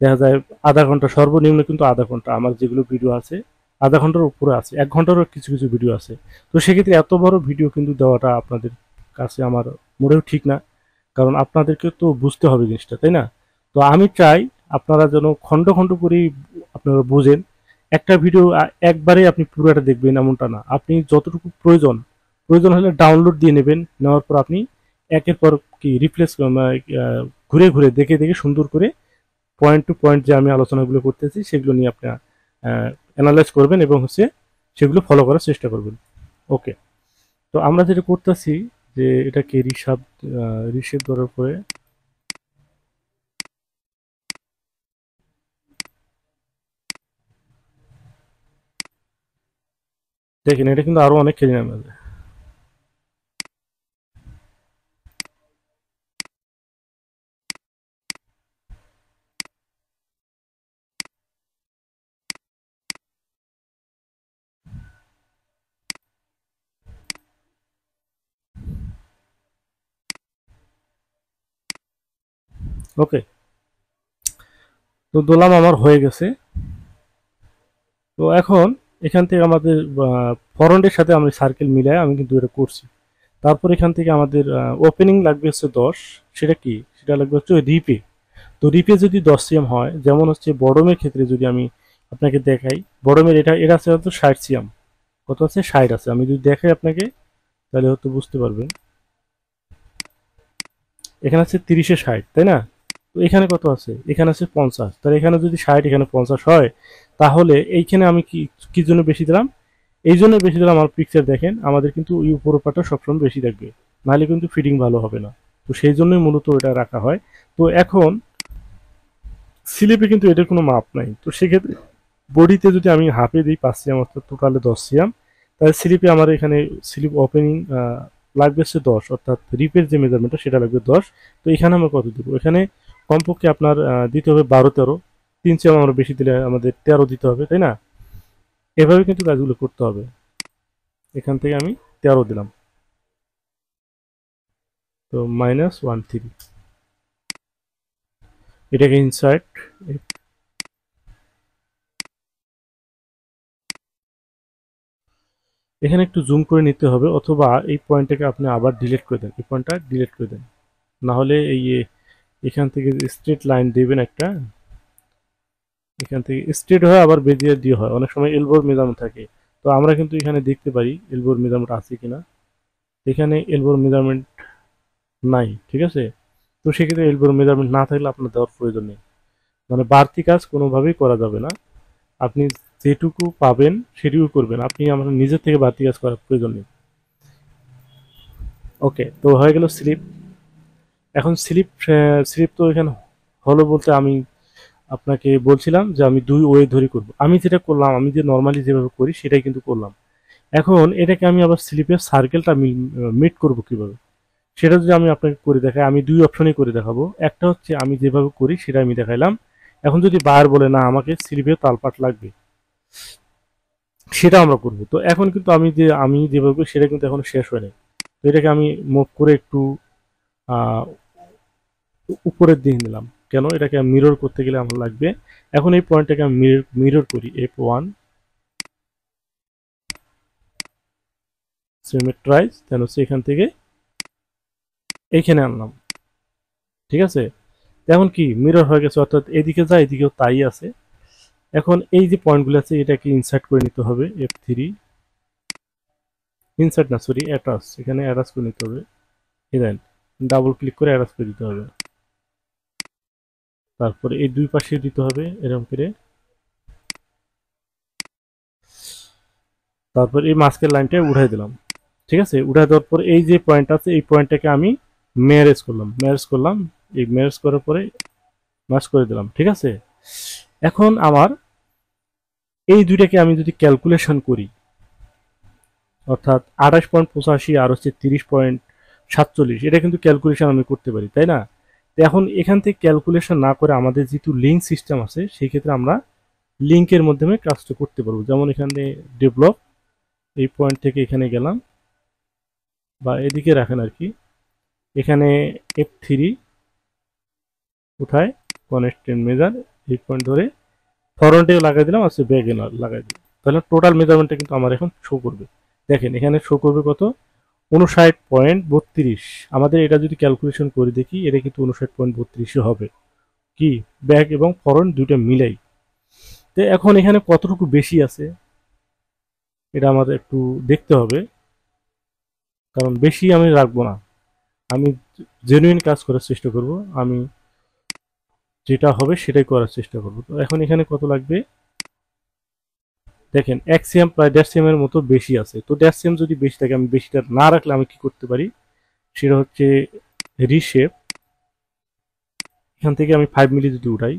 দেখা যায় আধা ঘন্টা সর্বনিম্ন কিন্তু আধা ঘন্টা আমার যেগুলো ভিডিও আছে আধা ঘন্টার উপরে আছে এক ঘন্টারও কিছু কিছু ভিডিও আছে তো সেক্ষেত্রে এত বড় ভিডিও কিন্তু দেওয়াটা আপনাদের কাছে আমার মোটেও ঠিক না কারণ আপনাদেরকে তো বুঝতে হবে জিনিসটা তাই না তো আমি চাই আপনারা যেন খণ্ড খণ্ড করেই আপনারা বোঝেন একটা ভিডিও একবারে আপনি পুরোটা দেখবেন এমনটা না আপনি যতটুকু প্রয়োজন প্রয়োজন হলে ডাউনলোড দিয়ে নেবেন নেওয়ার পর আপনি একের পর কি রিফ্লেক্স ঘুরে ঘুরে দেখে দেখে সুন্দর করে পয়েন্ট টু পয়েন্ট যে আমি আলোচনাগুলো করতেছি সেগুলো নিয়ে আপনার অ্যানালাইজ করবেন এবং হচ্ছে সেগুলো ফলো করার চেষ্টা করবেন ওকে তো আমরা যেটা করতেছি যে এটাকে রিসাব রিসেপ করার পরে দেখেন এটা কিন্তু আরো অনেক খেলে নামে যায় ওকে তো দোলাম আমার হয়ে গেছে তো এখন এখান থেকে আমাদের ফরন্টের সাথে আমি সার্কেল মিলাই আমি কিন্তু এটা করছি তারপর এখান থেকে আমাদের ওপেনিং লাগবে হচ্ছে দশ সেটা কি সেটা লাগবে হচ্ছে রিপে তো রিপে যদি দশ সিএম হয় যেমন হচ্ছে বড়মের ক্ষেত্রে যদি আমি আপনাকে দেখাই বড়মের এটা এটা আছে হয়তো ষাট সিএম কত আছে ষাট আছে আমি যদি দেখাই আপনাকে তাহলে হয়তো বুঝতে পারবেন এখানে আছে তিরিশে ষাট তাই না তো এখানে কত আছে এখানে আছে পঞ্চাশ তাহলে এখানে যদি ষাট এখানে পঞ্চাশ হয় তাহলে এইখানে আমি কি কি জন্য বেশি দিলাম এই জন্য বেশি দিলাম আমার পিকচার দেখেন আমাদের কিন্তু ওই উপর পাটা সবসময় বেশি থাকবে নাহলে কিন্তু ফিটিং ভালো হবে না তো সেই জন্যই মূলত এটা রাখা হয় তো এখন স্লিপে কিন্তু এটার কোনো মাপ নাই তো সেক্ষেত্রে বডিতে যদি আমি হাফে দিই পাঁচ সিএম অর্থাৎ টোটালে দশ সিএম তাহলে স্লিপে আমার এখানে স্লিপ ওপেনিং লাগবে হচ্ছে দশ অর্থাৎ রিপের যে মেজারমেন্টটা সেটা লাগবে দশ তো এখানে আমরা কত দেবো এখানে কমপক্ষে আপনার দিতে হবে বারো তেরো তিন চাম আমরা বেশি দিলে আমাদের তেরো দিতে হবে তাই না এভাবে কিন্তু কাজগুলো করতে হবে এখান থেকে আমি তেরো দিলাম তো মাইনাস ওয়ান থ্রি এটাকে ইনসার্ট এখানে একটু জুম করে নিতে হবে অথবা এই পয়েন্টটাকে আপনি আবার ডিলিট করে দেন এই পয়েন্টটা ডিলিট করে দেন না হলে এই এখান থেকে স্ট্রেট লাইন দিবেন একটা এখান থেকে স্ট্রেট হয় আবার বেজিয়ার দিয়ে হয় অনেক সময় এলবোর মেজাম থাকে তো আমরা কিন্তু এখানে দেখতে পারি এলবোর মেজামটা আছে কিনা এখানে এলবোর মেজারমেন্ট নাই ঠিক আছে তো সেক্ষেত্রে এলবোর মেজারমেন্ট না থাকলে আপনার দেওয়ার প্রয়োজন নেই মানে বাড়তি কাজ কোনোভাবেই করা যাবে না আপনি যেটুকু পাবেন সেটুকু করবেন আপনি আমার নিজের থেকে বাড়তি কাজ করার প্রয়োজন নেই ওকে তো হয়ে গেল স্লিপ এখন স্লিপ স্লিপ তো এখানে হলো বলতে আমি আপনাকে বলছিলাম যে আমি দুই ওয়ে ধরে করব আমি যেটা করলাম আমি যে নর্মালি যেভাবে করি সেটাই কিন্তু করলাম এখন এটাকে আমি আবার স্লিপের সার্কেলটা মিট করব কিভাবে সেটা যদি আমি আপনাকে করে দেখাই আমি দুই অপশনে করে দেখাবো একটা হচ্ছে আমি যেভাবে করি সেটা আমি দেখাইলাম এখন যদি বার বলে না আমাকে স্লিপে তালপাট লাগবে সেটা আমরা করব তো এখন কিন্তু আমি যে আমি যেভাবে সেটা কিন্তু এখন শেষ নাই তো এটাকে আমি মুভ করে একটু উপরের দিকে নিলাম কেন এটাকে মিরর করতে গেলে আমার লাগবে এখন এই পয়েন্টটাকে আমি মিরর মিরর করি এফ ওয়ান সিমেট্রাইজ দেন হচ্ছে এখান থেকে এইখানে আনলাম ঠিক আছে এখন কি মিরর হয়ে গেছে অর্থাৎ এদিকে যা এদিকেও তাই আছে এখন এই যে পয়েন্টগুলো আছে এটাকে ইনসার্ট করে নিতে হবে এফ থ্রি ইনসার্ট না সরি অ্যাটাস এখানে অ্যাটাস করে নিতে হবে দেন ডাবল ক্লিক করে অ্যাটাস করে দিতে হবে তারপরে এই দুই পাশে দিতে হবে এরকম করে তারপর এই মাস্কের লাইনটা উঠাই দিলাম ঠিক আছে উঠাই দেওয়ার পর এই যে পয়েন্ট আছে এই পয়েন্টটাকে আমি ম্যারেজ করলাম ম্যারেজ করলাম এই ম্যারেজ করার পরে মাস করে দিলাম ঠিক আছে এখন আমার এই দুইটাকে আমি যদি ক্যালকুলেশন করি অর্থাৎ আঠাশ পয়েন্ট পঁচাশি আর হচ্ছে তিরিশ পয়েন্ট সাতচল্লিশ এটা কিন্তু ক্যালকুলেশন আমি করতে পারি তাই না এখন এখান থেকে ক্যালকুলেশন না করে আমাদের যেহেতু লিঙ্ক সিস্টেম আছে সেই ক্ষেত্রে আমরা লিঙ্কের মাধ্যমে কাজটা করতে পারবো যেমন এখানে ডেভেলপ এই পয়েন্ট থেকে এখানে গেলাম বা এদিকে রাখেন আর কি এখানে এফ থ্রি কোথায় কনেস্টেন্ট মেজার এই পয়েন্ট ধরে ফরন্টে লাগাই দিলাম আর সে ব্যাগে লাগাই দিলাম তাহলে টোটাল মেজারমেন্টটা কিন্তু আমার এখন শো করবে দেখেন এখানে শো করবে কত উনষাট পয়েন্ট বত্রিশ আমাদের এটা যদি ক্যালকুলেশন করে দেখি এটা কিন্তু উনষাট পয়েন্ট বত্রিশই হবে কি ব্যাক এবং ফরন দুইটা মিলাই তো এখন এখানে কতটুকু বেশি আছে এটা আমাদের একটু দেখতে হবে কারণ বেশি আমি রাখবো না আমি জেনুইন কাজ করার চেষ্টা করব আমি যেটা হবে সেটাই করার চেষ্টা করব তো এখন এখানে কত লাগবে দেখেন এক এম প্রায় দেড় সিএমের মতো বেশি আছে তো দেড় সিএম যদি বেশি থাকে আমি বেশিটা না রাখলে আমি কি করতে পারি সেটা হচ্ছে রিশেপ এখান থেকে আমি ফাইভ মিলি যদি উঠাই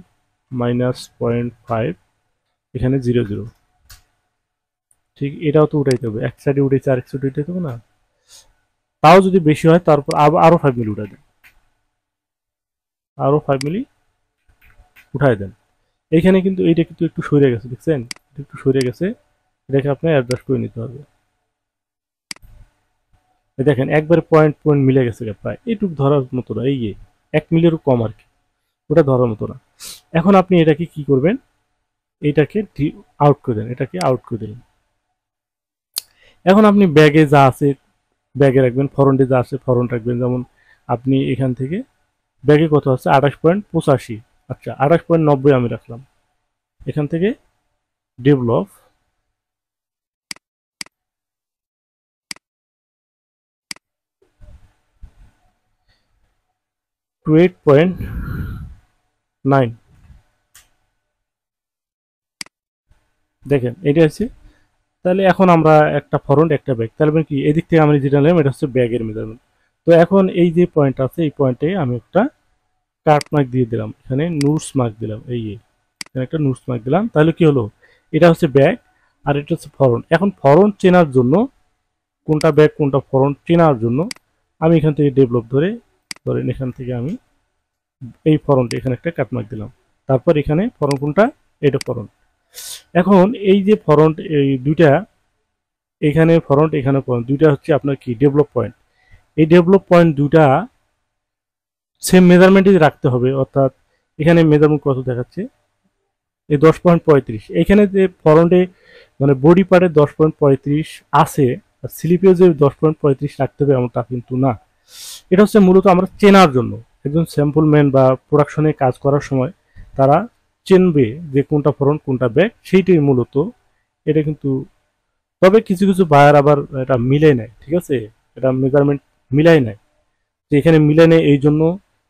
মাইনাস পয়েন্ট ফাইভ এখানে জিরো জিরো ঠিক এটাও তো উঠাইতে হবে এক সাইডে উঠেছে আরেক সাইডে উঠে দেবো না তাও যদি বেশি হয় তারপর আরও ফাইভ মিলি উঠাই দেন আরও ফাইভ মিলি উঠাই দেন এইখানে কিন্তু এইটা কিন্তু একটু সরে গেছে দেখছেন একটু সরে গেছে এটাকে আপনার অ্যাডজাস্ট করে নিতে হবে দেখেন একবার পয়েন্ট পয়েন্ট মিলে গেছে প্রায় এইটুকু ধরার মতো না এই এক মিলেরও কম আর কি ওটা ধরার মতো না এখন আপনি এটাকে কি করবেন এটাকে আউট করে দেন এটাকে আউট করে দিলেন এখন আপনি ব্যাগে যা আছে ব্যাগে রাখবেন ফরনটে যা আছে ফরন রাখবেন যেমন আপনি এখান থেকে ব্যাগে কত আছে আঠাশ পয়েন্ট পঁচাশি আচ্ছা আঠাশ পয়েন্ট নব্বই আমি রাখলাম এখান থেকে develop to 8.9 দেখেন এটা হচ্ছে তাহলে এখন আমরা একটা ফরন্ট একটা ব্যাগ তাহলে কি এদিক থেকে আমি যেটা নিলাম এটা হচ্ছে ব্যাগের মেজারমেন্ট তো এখন এই যে পয়েন্ট আছে এই পয়েন্টে আমি একটা কার্ট মার্ক দিয়ে দিলাম এখানে নুটস মার্ক দিলাম এই এখানে একটা নুটস মার্ক দিলাম তাহলে কি হলো এটা হচ্ছে ব্যাক আর এটা হচ্ছে ফরন এখন ফরন চেনার জন্য কোনটা ব্যাক কোনটা ফরন চেনার জন্য আমি এখান থেকে ডেভেলপ ধরে ধরেন এখান থেকে আমি এই ফরনটা এখানে একটা কাটমার্ক দিলাম তারপর এখানে ফরন কোনটা এটা ফরন এখন এই যে ফরন এই দুইটা এখানে ফরন্ট এখানে ফরন দুইটা হচ্ছে আপনার কি ডেভেলপ পয়েন্ট এই ডেভেলপ পয়েন্ট দুটা সেম মেজারমেন্টই রাখতে হবে অর্থাৎ এখানে মেজারমেন্ট কত দেখাচ্ছে এই দশ পয়েন্ট পঁয়ত্রিশ এখানে যে ফরন্টে মানে বডি পার্টে দশ পয়েন্ট পঁয়ত্রিশ আছে আর স্লিপেও যে দশ পয়েন্ট পঁয়ত্রিশ রাখতে হবে এমন তা কিন্তু না এটা হচ্ছে মূলত আমরা চেনার জন্য একজন স্যাম্পল ম্যান বা প্রোডাকশনে কাজ করার সময় তারা চেনবে যে কোনটা ফরন কোনটা ব্যাক সেইটাই মূলত এটা কিন্তু তবে কিছু কিছু বায়ার আবার এটা মিলে নেয় ঠিক আছে এটা মেজারমেন্ট মিলাই নেয় যে এখানে মিলে নেয় এই জন্য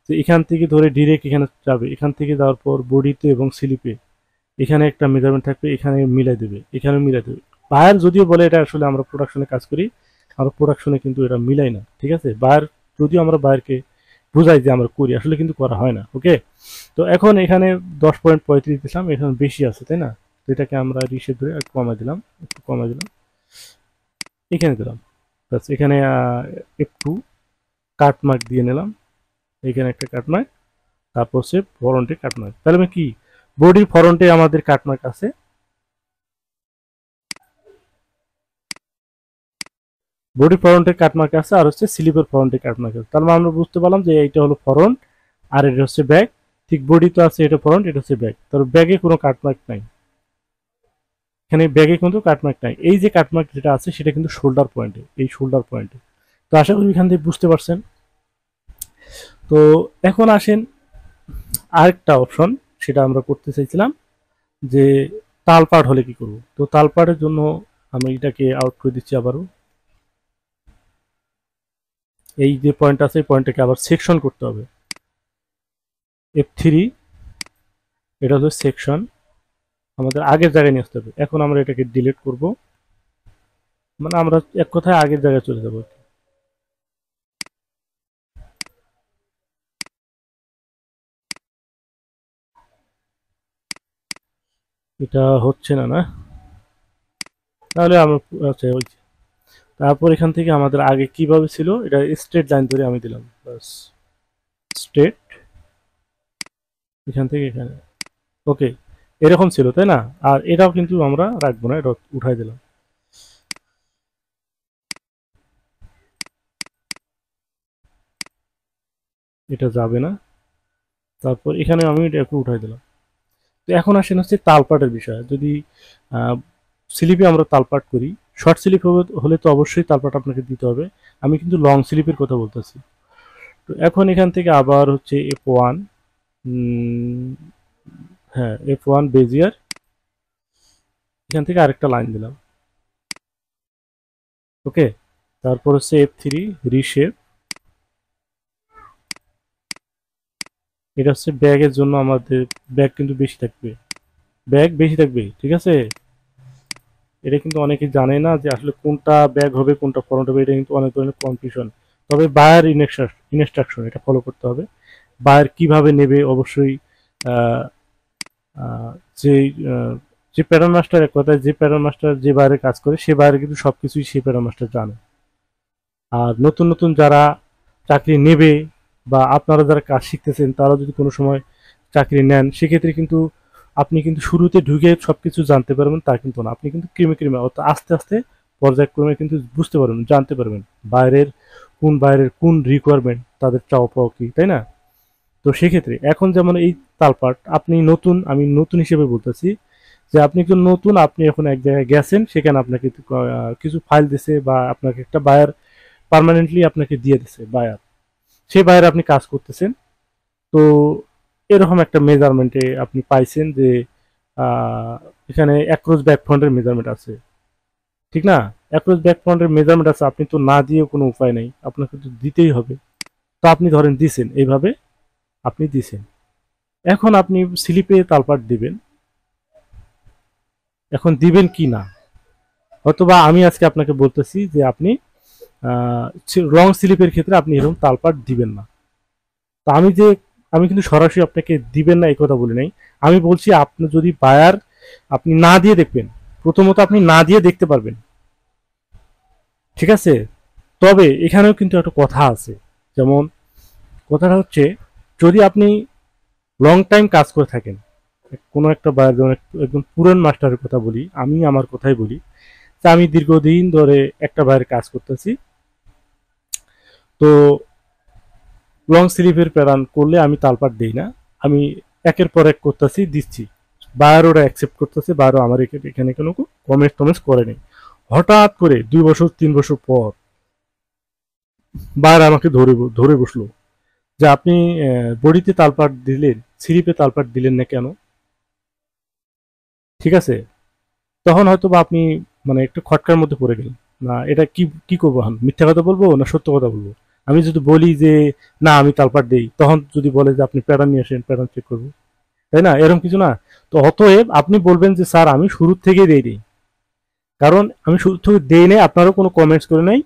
যে এখান থেকে ধরে ডিরেক্ট এখানে যাবে এখান থেকে যাওয়ার পর বডিতে এবং স্লিপে এখানে একটা মেজারমেন্ট থাকবে এখানে মিলাই দেবে এখানে মিলাই দেবে বায়ার যদিও বলে এটা আসলে আমরা প্রোডাকশনে কাজ করি আমরা প্রোডাকশনে কিন্তু এটা মিলাই না ঠিক আছে বায়ার যদিও আমরা বায়ারকে বোঝাই যে আমরা করি আসলে কিন্তু করা হয় না ওকে তো এখন এখানে দশ পয়েন্ট পঁয়ত্রিশ দিলাম এখানে বেশি আছে তাই না যেটাকে এটাকে আমরা রিসে ধরে একটু কমাই দিলাম একটু কমাই দিলাম এখানে দিলাম ব্যাস এখানে একটু কাটমার্ক দিয়ে নিলাম এখানে একটা কাটমার্ক তারপর সে ফরনটে কাটমার্ক তাহলে আমি কি বডির ফরনটে আমাদের কাটমার্ক আছে বডি ফরন্টের কাটমার্ক আছে আর হচ্ছে স্লিপের ফরন্টের কাটমার্ক আছে মানে আমরা বুঝতে পারলাম যে এটা হলো ফরন্ট আর এটা হচ্ছে ব্যাগ ঠিক বডি তো আছে এটা ফরন্ট এটা হচ্ছে ব্যাগ তার ব্যাগে কোনো কাটমার্ক নাই এখানে ব্যাগে কিন্তু কাটমার্ক নাই এই যে কাটমার্ক যেটা আছে সেটা কিন্তু শোল্ডার পয়েন্টে এই শোল্ডার পয়েন্টে তো আশা করি এখান থেকে বুঝতে পারছেন তো এখন আসেন আরেকটা অপশন সেটা আমরা করতে চাইছিলাম যে তাল পাট হলে কি করব তো তাল পাটের জন্য আমি এটাকে আউট করে দিচ্ছি আবারও এই যে পয়েন্ট আছে এই পয়েন্টটাকে আবার সেকশন করতে হবে এফ থ্রি এটা হলো সেকশন আমাদের আগের জায়গায় নিয়ে আসতে হবে এখন আমরা এটাকে ডিলিট করব মানে আমরা এক কথায় আগের জায়গায় চলে যাবো এটা হচ্ছে না না তাহলে আচ্ছা ওই তারপর এখান থেকে আমাদের আগে কিভাবে ছিল এটা স্টেট লাইন ধরে আমি দিলাম বাস স্টেট এখান থেকে এখানে ওকে এরকম ছিল তাই না আর এটাও কিন্তু আমরা রাখবো না এটা উঠাই দিলাম এটা যাবে না তারপর এখানে আমি একটু উঠাই দিলাম তো এখন আসেন হচ্ছে তালপাটের বিষয় যদি স্লিপে আমরা তালপাট করি শর্ট স্লিপ হলে তো অবশ্যই তালপাট আপনাকে দিতে হবে আমি কিন্তু লং স্লিপের কথা বলতেছি তো এখন এখান থেকে আবার হচ্ছে এফ ওয়ান হ্যাঁ এফ ওয়ান বেজিয়ার এখান থেকে আরেকটা লাইন দিলাম ওকে তারপর হচ্ছে এফ থ্রি রিশেপ এটা হচ্ছে ব্যাগের জন্য আমাদের ব্যাগ কিন্তু বেশি থাকবে ব্যাগ বেশি থাকবে ঠিক আছে এটা কিন্তু অনেকে জানে না যে আসলে কোনটা ব্যাগ হবে কোনটা ফরন্ট হবে এটা কিন্তু অনেক ধরনের কনফিউশন তবে বায়ার ইনস্ট্রাকশন এটা ফলো করতে হবে বায়ার কিভাবে নেবে অবশ্যই যে যে প্যাটার্ন মাস্টার এক কথায় যে প্যাটার্ন মাস্টার যে বাইরে কাজ করে সে বাইরে কিন্তু সব কিছুই সেই প্যাটার্ন মাস্টার জানে আর নতুন নতুন যারা চাকরি নেবে বা আপনারা যারা কাজ শিখতেছেন তারা যদি কোনো সময় চাকরি নেন সেক্ষেত্রে কিন্তু আপনি কিন্তু শুরুতে ঢুকে সব কিছু জানতে পারবেন তা কিন্তু না আপনি কিন্তু ক্রিমে ক্রিমে অর্থাৎ আস্তে আস্তে পর্যায়ক্রমে কিন্তু বুঝতে পারবেন জানতে পারবেন বাইরের কোন বাইরের কোন রিকোয়ারমেন্ট তাদের চাও পাও কি তাই না তো সেক্ষেত্রে এখন যেমন এই তালপাট আপনি নতুন আমি নতুন হিসেবে বলতেছি যে আপনি একজন নতুন আপনি এখন এক জায়গায় গেছেন সেখানে আপনাকে কিছু ফাইল দিছে বা আপনাকে একটা বায়ার পারমানেন্টলি আপনাকে দিয়ে দিছে বায়ার সে বাইরে আপনি কাজ করতেছেন তো এরকম একটা মেজারমেন্টে আপনি পাইছেন যে এখানে অ্যাক্রোস ব্যাকফ্রন্টের মেজারমেন্ট আছে ঠিক না অ্যাক্রোস ব্যাকফ্রন্টের মেজারমেন্ট আছে আপনি তো না দিয়েও কোনো উপায় নেই আপনাকে তো দিতেই হবে তো আপনি ধরেন দিছেন এইভাবে আপনি দিছেন এখন আপনি স্লিপে তালপাট দিবেন এখন দিবেন কি না হয়তোবা আমি আজকে আপনাকে বলতেছি যে আপনি লং স্লিপের ক্ষেত্রে আপনি এরকম তালপাট দিবেন না তা আমি যে আমি কিন্তু সরাসরি আপনাকে দিবেন না এই কথা বলি নাই আমি বলছি আপনি যদি বায়ার আপনি না দিয়ে দেখবেন প্রথমত আপনি না দিয়ে দেখতে পারবেন ঠিক আছে তবে এখানেও কিন্তু একটা কথা আছে যেমন কথাটা হচ্ছে যদি আপনি লং টাইম কাজ করে থাকেন কোনো একটা বায়ার যেমন একদম পুরান মাস্টারের কথা বলি আমি আমার কথাই বলি তা আমি দীর্ঘদিন ধরে একটা বায়ের কাজ করতেছি তো লং স্লিভের প্যারান করলে আমি তালপাট দিই না আমি একের পর এক করতেছি দিচ্ছি বায়ার ওরা অ্যাকসেপ্ট করতেছে বারো আমার এখানে কোনো কমেন্টস টমেন্টস করেনি হঠাৎ করে দুই বছর তিন বছর পর বার আমাকে ধরে ধরে বসলো যে আপনি বড়িতে তালপাট দিলেন সিরিপে তালপাট দিলেন না কেন ঠিক আছে তখন হয়তো বা আপনি মানে একটু খটকার মধ্যে পড়ে গেলেন না এটা কি কি করবো মিথ্যা কথা বলবো না সত্য কথা বলবো আমি যদি বলি যে না আমি তালপাট দেই তখন যদি বলে যে আপনি প্যাটার্ন নিয়ে আসেন প্যাটার্ন চেক করবো তাই না এরকম কিছু না তো অতএব আপনি বলবেন যে স্যার আমি শুরু থেকে দিয়ে দিই কারণ আমি শুরু থেকে দেই নেই আপনারও কোনো কমেন্টস করে নাই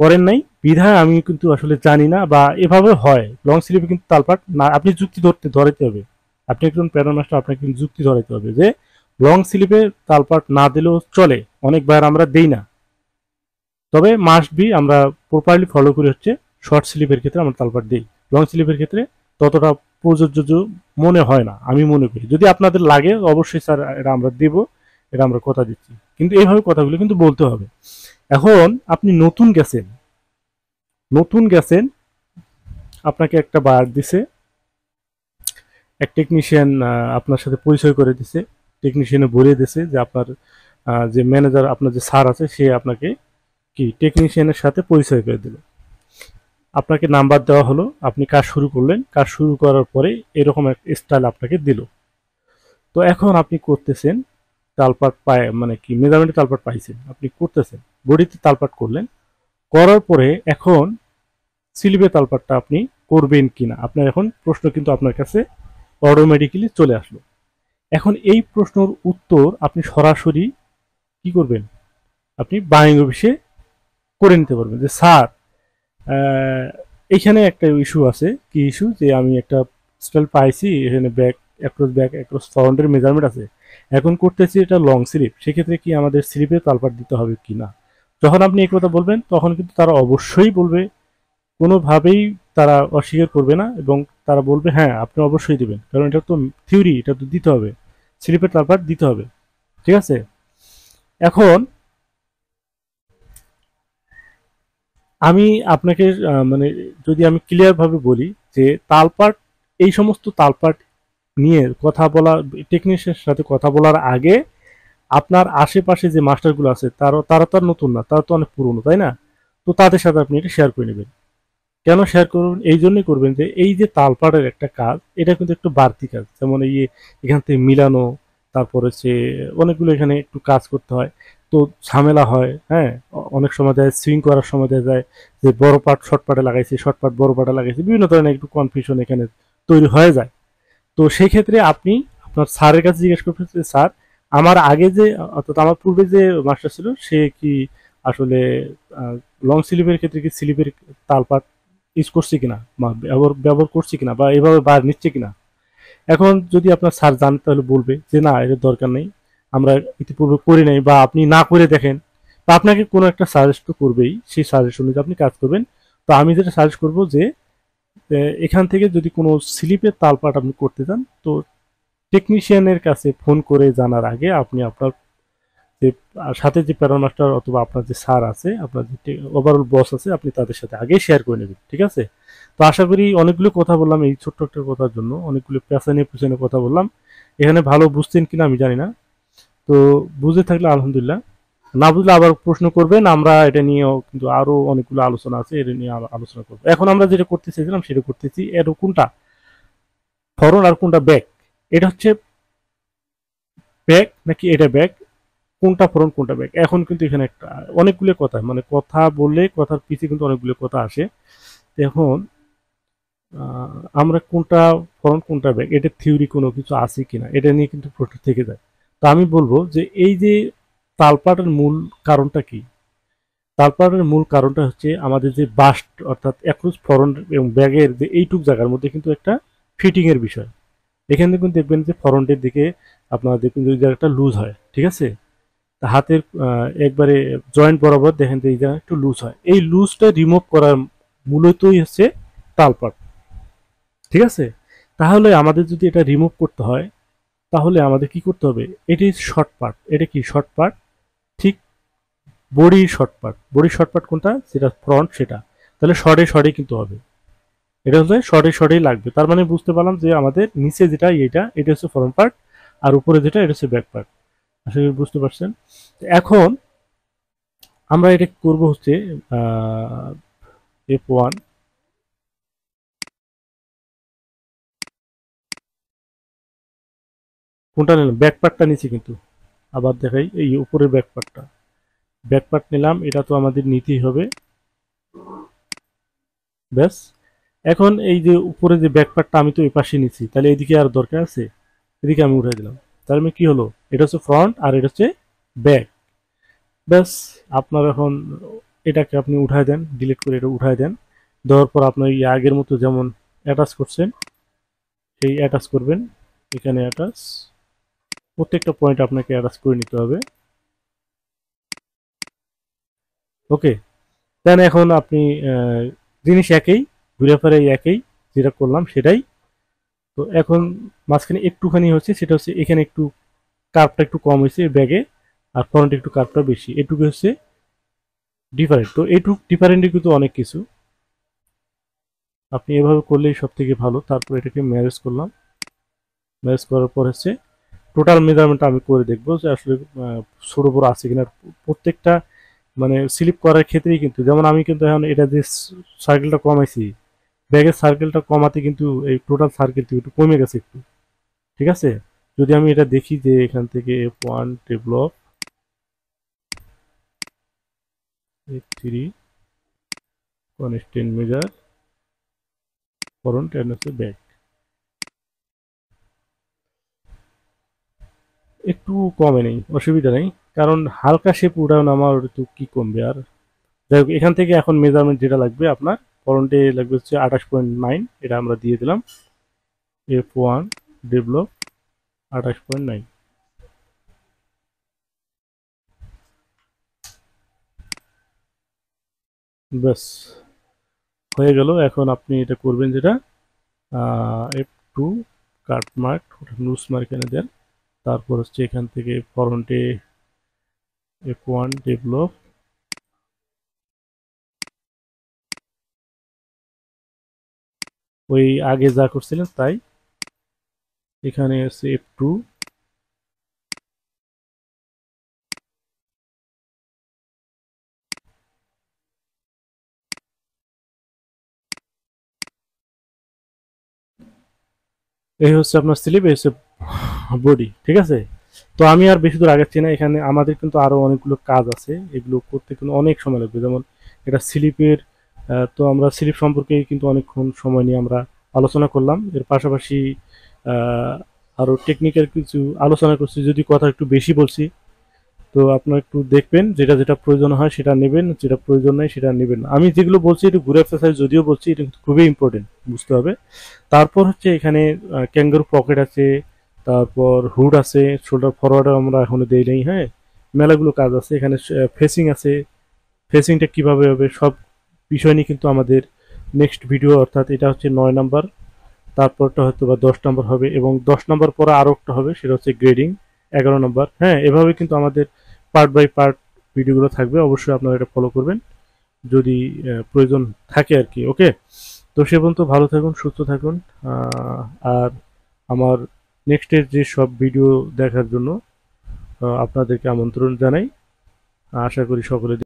করেন নাই বিধায় আমি কিন্তু আসলে জানি না বা এভাবে হয় লং স্লিপে কিন্তু তালপাট না আপনি যুক্তি ধরতে ধরাইতে হবে আপনি একজন প্যাটার্ন মাস্টার আপনাকে কিন্তু যুক্তি ধরাইতে হবে যে লং স্লিপে তালপাট না দিলেও চলে অনেকবার আমরা দেই না তবে মাস্ট বি আমরা প্রপারলি ফলো করে হচ্ছে শর্ট স্লিপের ক্ষেত্রে আমরা তালপাট দিই লং স্লিপের ক্ষেত্রে ততটা প্রযোজ্য মনে হয় না আমি মনে করি যদি আপনাদের লাগে অবশ্যই স্যার এটা আমরা দেব এটা আমরা কথা দিচ্ছি কিন্তু এইভাবে কথাগুলো কিন্তু বলতে হবে এখন আপনি নতুন গেছেন নতুন গেছেন আপনাকে একটা বার দিছে এক টেকনিশিয়ান আপনার সাথে পরিচয় করে দিছে টেকনিশিয়ানে বলে দিছে যে আপনার যে ম্যানেজার আপনার যে স্যার আছে সে আপনাকে কি টেকনিশিয়ানের সাথে পরিচয় করে দিল আপনাকে নাম্বার দেওয়া হলো আপনি কাজ শুরু করলেন কাজ শুরু করার পরে এরকম এক স্টাইল আপনাকে দিল তো এখন আপনি করতেছেন তালপাট পায় মানে কি মেজারমেন্টে তালপাট পাইছেন আপনি করতেছেন বডিতে তালপাট করলেন করার পরে এখন সিলিপে তালপাটটা আপনি করবেন কি না আপনার এখন প্রশ্ন কিন্তু আপনার কাছে অটোমেটিক্যালি চলে আসলো এখন এই প্রশ্নর উত্তর আপনি সরাসরি কি করবেন আপনি বাইং অফিসে করে নিতে পারবেন যে স্যার এখানে একটা ইস্যু আছে কি ইস্যু যে আমি একটা স্টাইল পাইছি এখানে ব্যাক অ্যাক্রস ব্যাক অ্যাক্রস ফ্রন্টের মেজারমেন্ট আছে এখন করতেছি এটা লং স্লিপ সেক্ষেত্রে কি আমাদের স্লিপে তালপাট দিতে হবে কি না যখন আপনি এই কথা বলবেন তখন কিন্তু তারা অবশ্যই বলবে কোনোভাবেই তারা অস্বীকার করবে না এবং তারা বলবে হ্যাঁ আপনি অবশ্যই দেবেন কারণ এটা তো থিওরি এটা তো দিতে হবে স্লিপের তালপাট দিতে হবে ঠিক আছে এখন আমি আপনাকে মানে যদি আমি ক্লিয়ারভাবে বলি যে তালপাট এই সমস্ত তালপাট নিয়ে কথা বলা টেকনিশিয়ানের সাথে কথা বলার আগে আপনার আশেপাশে যে মাস্টারগুলো আছে তারা তারা তো নতুন না তারা তো অনেক পুরনো তাই না তো তাদের সাথে আপনি এটা শেয়ার করে নেবেন কেন শেয়ার করবেন এই জন্যই করবেন যে এই যে তালপাটের একটা কাজ এটা কিন্তু একটু বাড়তি কাজ যেমন এই এখান থেকে মিলানো তারপর হচ্ছে অনেকগুলো এখানে একটু কাজ করতে হয় তো ঝামেলা হয় হ্যাঁ অনেক সময় যায় সুইং করার সময় দেখা যায় যে বড় পাট শর্ট পাটে লাগাইছি শর্ট পাট বড় পাটে লাগাইছি বিভিন্ন ধরনের একটু কনফিউশন এখানে তৈরি হয়ে যায় তো সেই ক্ষেত্রে আপনি আপনার স্যারের কাছে জিজ্ঞেস করতে স্যার আমার আগে যে অর্থাৎ আমার পূর্বে যে মাস্টার ছিল সে কি আসলে লং স্লিপের ক্ষেত্রে কি স্লিপের তালপাট ইউজ করছে কিনা বা ব্যবহার ব্যবহার করছে কিনা বা এভাবে বার নিচ্ছে কিনা এখন যদি আপনার স্যার জানে তাহলে বলবে যে না এর দরকার নেই আমরা ইতিপূর্বে করি নাই বা আপনি না করে দেখেন তো আপনাকে কোনো একটা সাজেস্ট তো করবেই সেই সাজেস্ট অনুযায়ী আপনি কাজ করবেন তো আমি যেটা সাজেস্ট করব যে এখান থেকে যদি কোনো স্লিপের তালপাট আপনি করতে চান তো টেকনিশিয়ানের কাছে ফোন করে জানার আগে আপনি আপনার যে সাথে যে প্যারামাস্টার অথবা আপনার যে স্যার আছে আপনার যে ওভারঅল বস আছে আপনি তাদের সাথে আগে শেয়ার করে নেবেন ঠিক আছে তো আশা করি অনেকগুলো কথা বললাম এই ছোট্ট একটা কথার জন্য অনেকগুলো প্যাশানে পেছনে কথা বললাম এখানে ভালো বুঝতেন কিনা আমি জানি না তো বুঝে থাকলে আলহামদুলিল্লাহ না বুঝলে আবার প্রশ্ন করবেন আমরা এটা নিয়ে কিন্তু আরও অনেকগুলো আলোচনা আছে এটা নিয়ে আলোচনা করবো এখন আমরা যেটা করতে চেয়েছিলাম সেটা করতেছি এর কোনটা ফরন আর কোনটা ব্যাক এটা হচ্ছে ব্যাক নাকি এটা ব্যাক কোনটা ফরন কোনটা ব্যাক এখন কিন্তু এখানে একটা অনেকগুলো কথা মানে কথা বললে কথার পিছিয়ে কিন্তু অনেকগুলো কথা আসে এখন আমরা কোনটা ফরন কোনটা ব্যাক এটা থিওরি কোনো কিছু আছে কিনা এটা নিয়ে কিন্তু প্রশ্ন থেকে যায় তো আমি বলবো যে এই যে তালপাটের মূল কারণটা কি তালপাটের মূল কারণটা হচ্ছে আমাদের যে বাস্ট অর্থাৎ অ্যাক্রোস ফরন এবং ব্যাগের যে এইটুক জায়গার মধ্যে কিন্তু একটা ফিটিংয়ের বিষয় এখানে কিন্তু দেখবেন যে ফরনটের দিকে আপনার দেখবেন যে জায়গাটা লুজ হয় ঠিক আছে হাতের একবারে জয়েন্ট বরাবর দেখেন যে এই জায়গা একটু লুজ হয় এই লুজটা রিমুভ করার মূলতই হচ্ছে তালপাট ঠিক আছে তাহলে আমাদের যদি এটা রিমুভ করতে হয় তাহলে আমাদের কি করতে হবে এটি শর্ট পার্ট এটা কি শর্ট পার্ট ঠিক body short part body short part কোনটা সেটা ফ্রন্ট সেটা তাহলে শর্টে শর্টে কিন্তু হবে এটা হচ্ছে শর্টে শর্টেই লাগবে তার মানে বুঝতে পারলাম যে আমাদের নিচে যেটা এটা এটা হচ্ছে ফ্রন্ট পার্ট আর উপরে যেটা এটা হচ্ছে ব্যাক পার্ট আসলে বুঝতে পারছেন এখন আমরা এটা করব হচ্ছে এফ ওয়ান কোনটা নিলাম ব্যাকপার্টটা নিচ্ছি কিন্তু আবার দেখাই এই উপরের ব্যাকপার্টটা ব্যাকপার্ট নিলাম এটা তো আমাদের নিতেই হবে ব্যাস এখন এই যে উপরে যে ব্যাকপার্টটা আমি তো এই পাশে নিচ্ছি তাহলে এদিকে আর দরকার আছে এদিকে আমি উঠে দিলাম তার মানে কী হলো এটা হচ্ছে ফ্রন্ট আর এটা হচ্ছে ব্যাক ব্যাস আপনার এখন এটাকে আপনি উঠায় দেন ডিলিট করে এটা উঠায় দেন দেওয়ার পর আপনার এই আগের মতো যেমন অ্যাটাচ করছেন এই অ্যাটাচ করবেন এখানে অ্যাটাচ প্রত্যেকটা পয়েন্ট আপনাকে অ্যাডাস করে নিতে হবে ওকে দেন এখন আপনি জিনিস একই ঘুরে ফেরে একই যেটা করলাম সেটাই তো এখন মাঝখানে একটুখানি হচ্ছে সেটা হচ্ছে এখানে একটু কার্পটা একটু কম হয়েছে ব্যাগে আর ফ্রন্টে একটু কার্পটা বেশি এটুকু হচ্ছে ডিফারেন্ট তো এটুক ডিফারেন্টই কিন্তু অনেক কিছু আপনি এভাবে করলেই সব থেকে ভালো তারপর এটাকে ম্যারেজ করলাম ম্যারেজ করার পর হচ্ছে টোটাল মেজারমেন্ট আমি করে দেখব যে আসলে ছোট বড় আছে কিনা প্রত্যেকটা মানে স্লিপ করার ক্ষেত্রেই কিন্তু যেমন আমি কিন্তু এখন এটা যে সার্কেলটা কমাইছি ব্যাগের সার্কেলটা কমাতে কিন্তু এই টোটাল সার্কেল একটু কমে গেছে একটু ঠিক আছে যদি আমি এটা দেখি যে এখান থেকে F one develop F three constant measure করন্ট অ্যান্ড ব্যাগ একটু কমে নেই অসুবিধা নেই কারণ হালকা শেপ উঠানো আমার তো কি কমবে আর যাই হোক এখান থেকে এখন মেজারমেন্ট যেটা লাগবে আপনার ফরনটে লাগবে হচ্ছে আঠাশ পয়েন্ট নাইন এটা আমরা দিয়ে দিলাম এফ ওয়ান ডেভেলপ আঠাশ পয়েন্ট নাইন ব্যাস হয়ে গেল এখন আপনি এটা করবেন যেটা F two cut mark mark এনে দেন তারপর হচ্ছে এখান থেকে ফরন্টে এফ ওয়ান ডেভেলপ ওই আগে যা করছিলেন তাই এখানে হচ্ছে এফ টু এই হচ্ছে আপনার সিলেবাস হচ্ছে হ্যাঁ, বডি ঠিক আছে তো আমি আর বেশি দূর আগাচ্ছি না এখানে আমাদের কিন্তু আরও অনেকগুলো কাজ আছে এগুলো করতে কিন্তু অনেক সময় লাগবে যেমন এটা স্লিপের তো আমরা স্লিপ সম্পর্কে কিন্তু অনেকক্ষণ সময় নিয়ে আমরা আলোচনা করলাম এর পাশাপাশি আরও টেকনিক্যাল কিছু আলোচনা করছি যদি কথা একটু বেশি বলছি তো আপনারা একটু দেখবেন যেটা যেটা প্রয়োজন হয় সেটা নেবেন যেটা প্রয়োজন নাই সেটা নেবেন আমি যেগুলো বলছি এটা ঘুরে ফেসাই যদিও বলছি এটা কিন্তু খুবই ইম্পর্টেন্ট বুঝতে হবে তারপর হচ্ছে এখানে ক্যাঙ্গারু পকেট আছে তারপর হুড আছে শোল্ডার ফরওয়ার্ড আমরা এখনও দেই নাই হ্যাঁ মেলাগুলো কাজ আছে এখানে ফেসিং আছে ফেসিংটা কিভাবে হবে সব বিষয় নিয়ে কিন্তু আমাদের নেক্সট ভিডিও অর্থাৎ এটা হচ্ছে নয় নাম্বার তারপরটা হয়তো বা দশ নম্বর হবে এবং দশ নম্বর পরে আরও একটা হবে সেটা হচ্ছে গ্রেডিং এগারো নম্বর হ্যাঁ এভাবে কিন্তু আমাদের পার্ট বাই পার্ট ভিডিওগুলো থাকবে অবশ্যই আপনারা এটা ফলো করবেন যদি প্রয়োজন থাকে আর কি ওকে তো সে পর্যন্ত ভালো থাকুন সুস্থ থাকুন আর আমার নেক্সটের যে সব ভিডিও দেখার জন্য আপনাদেরকে আমন্ত্রণ জানাই আশা করি সকলে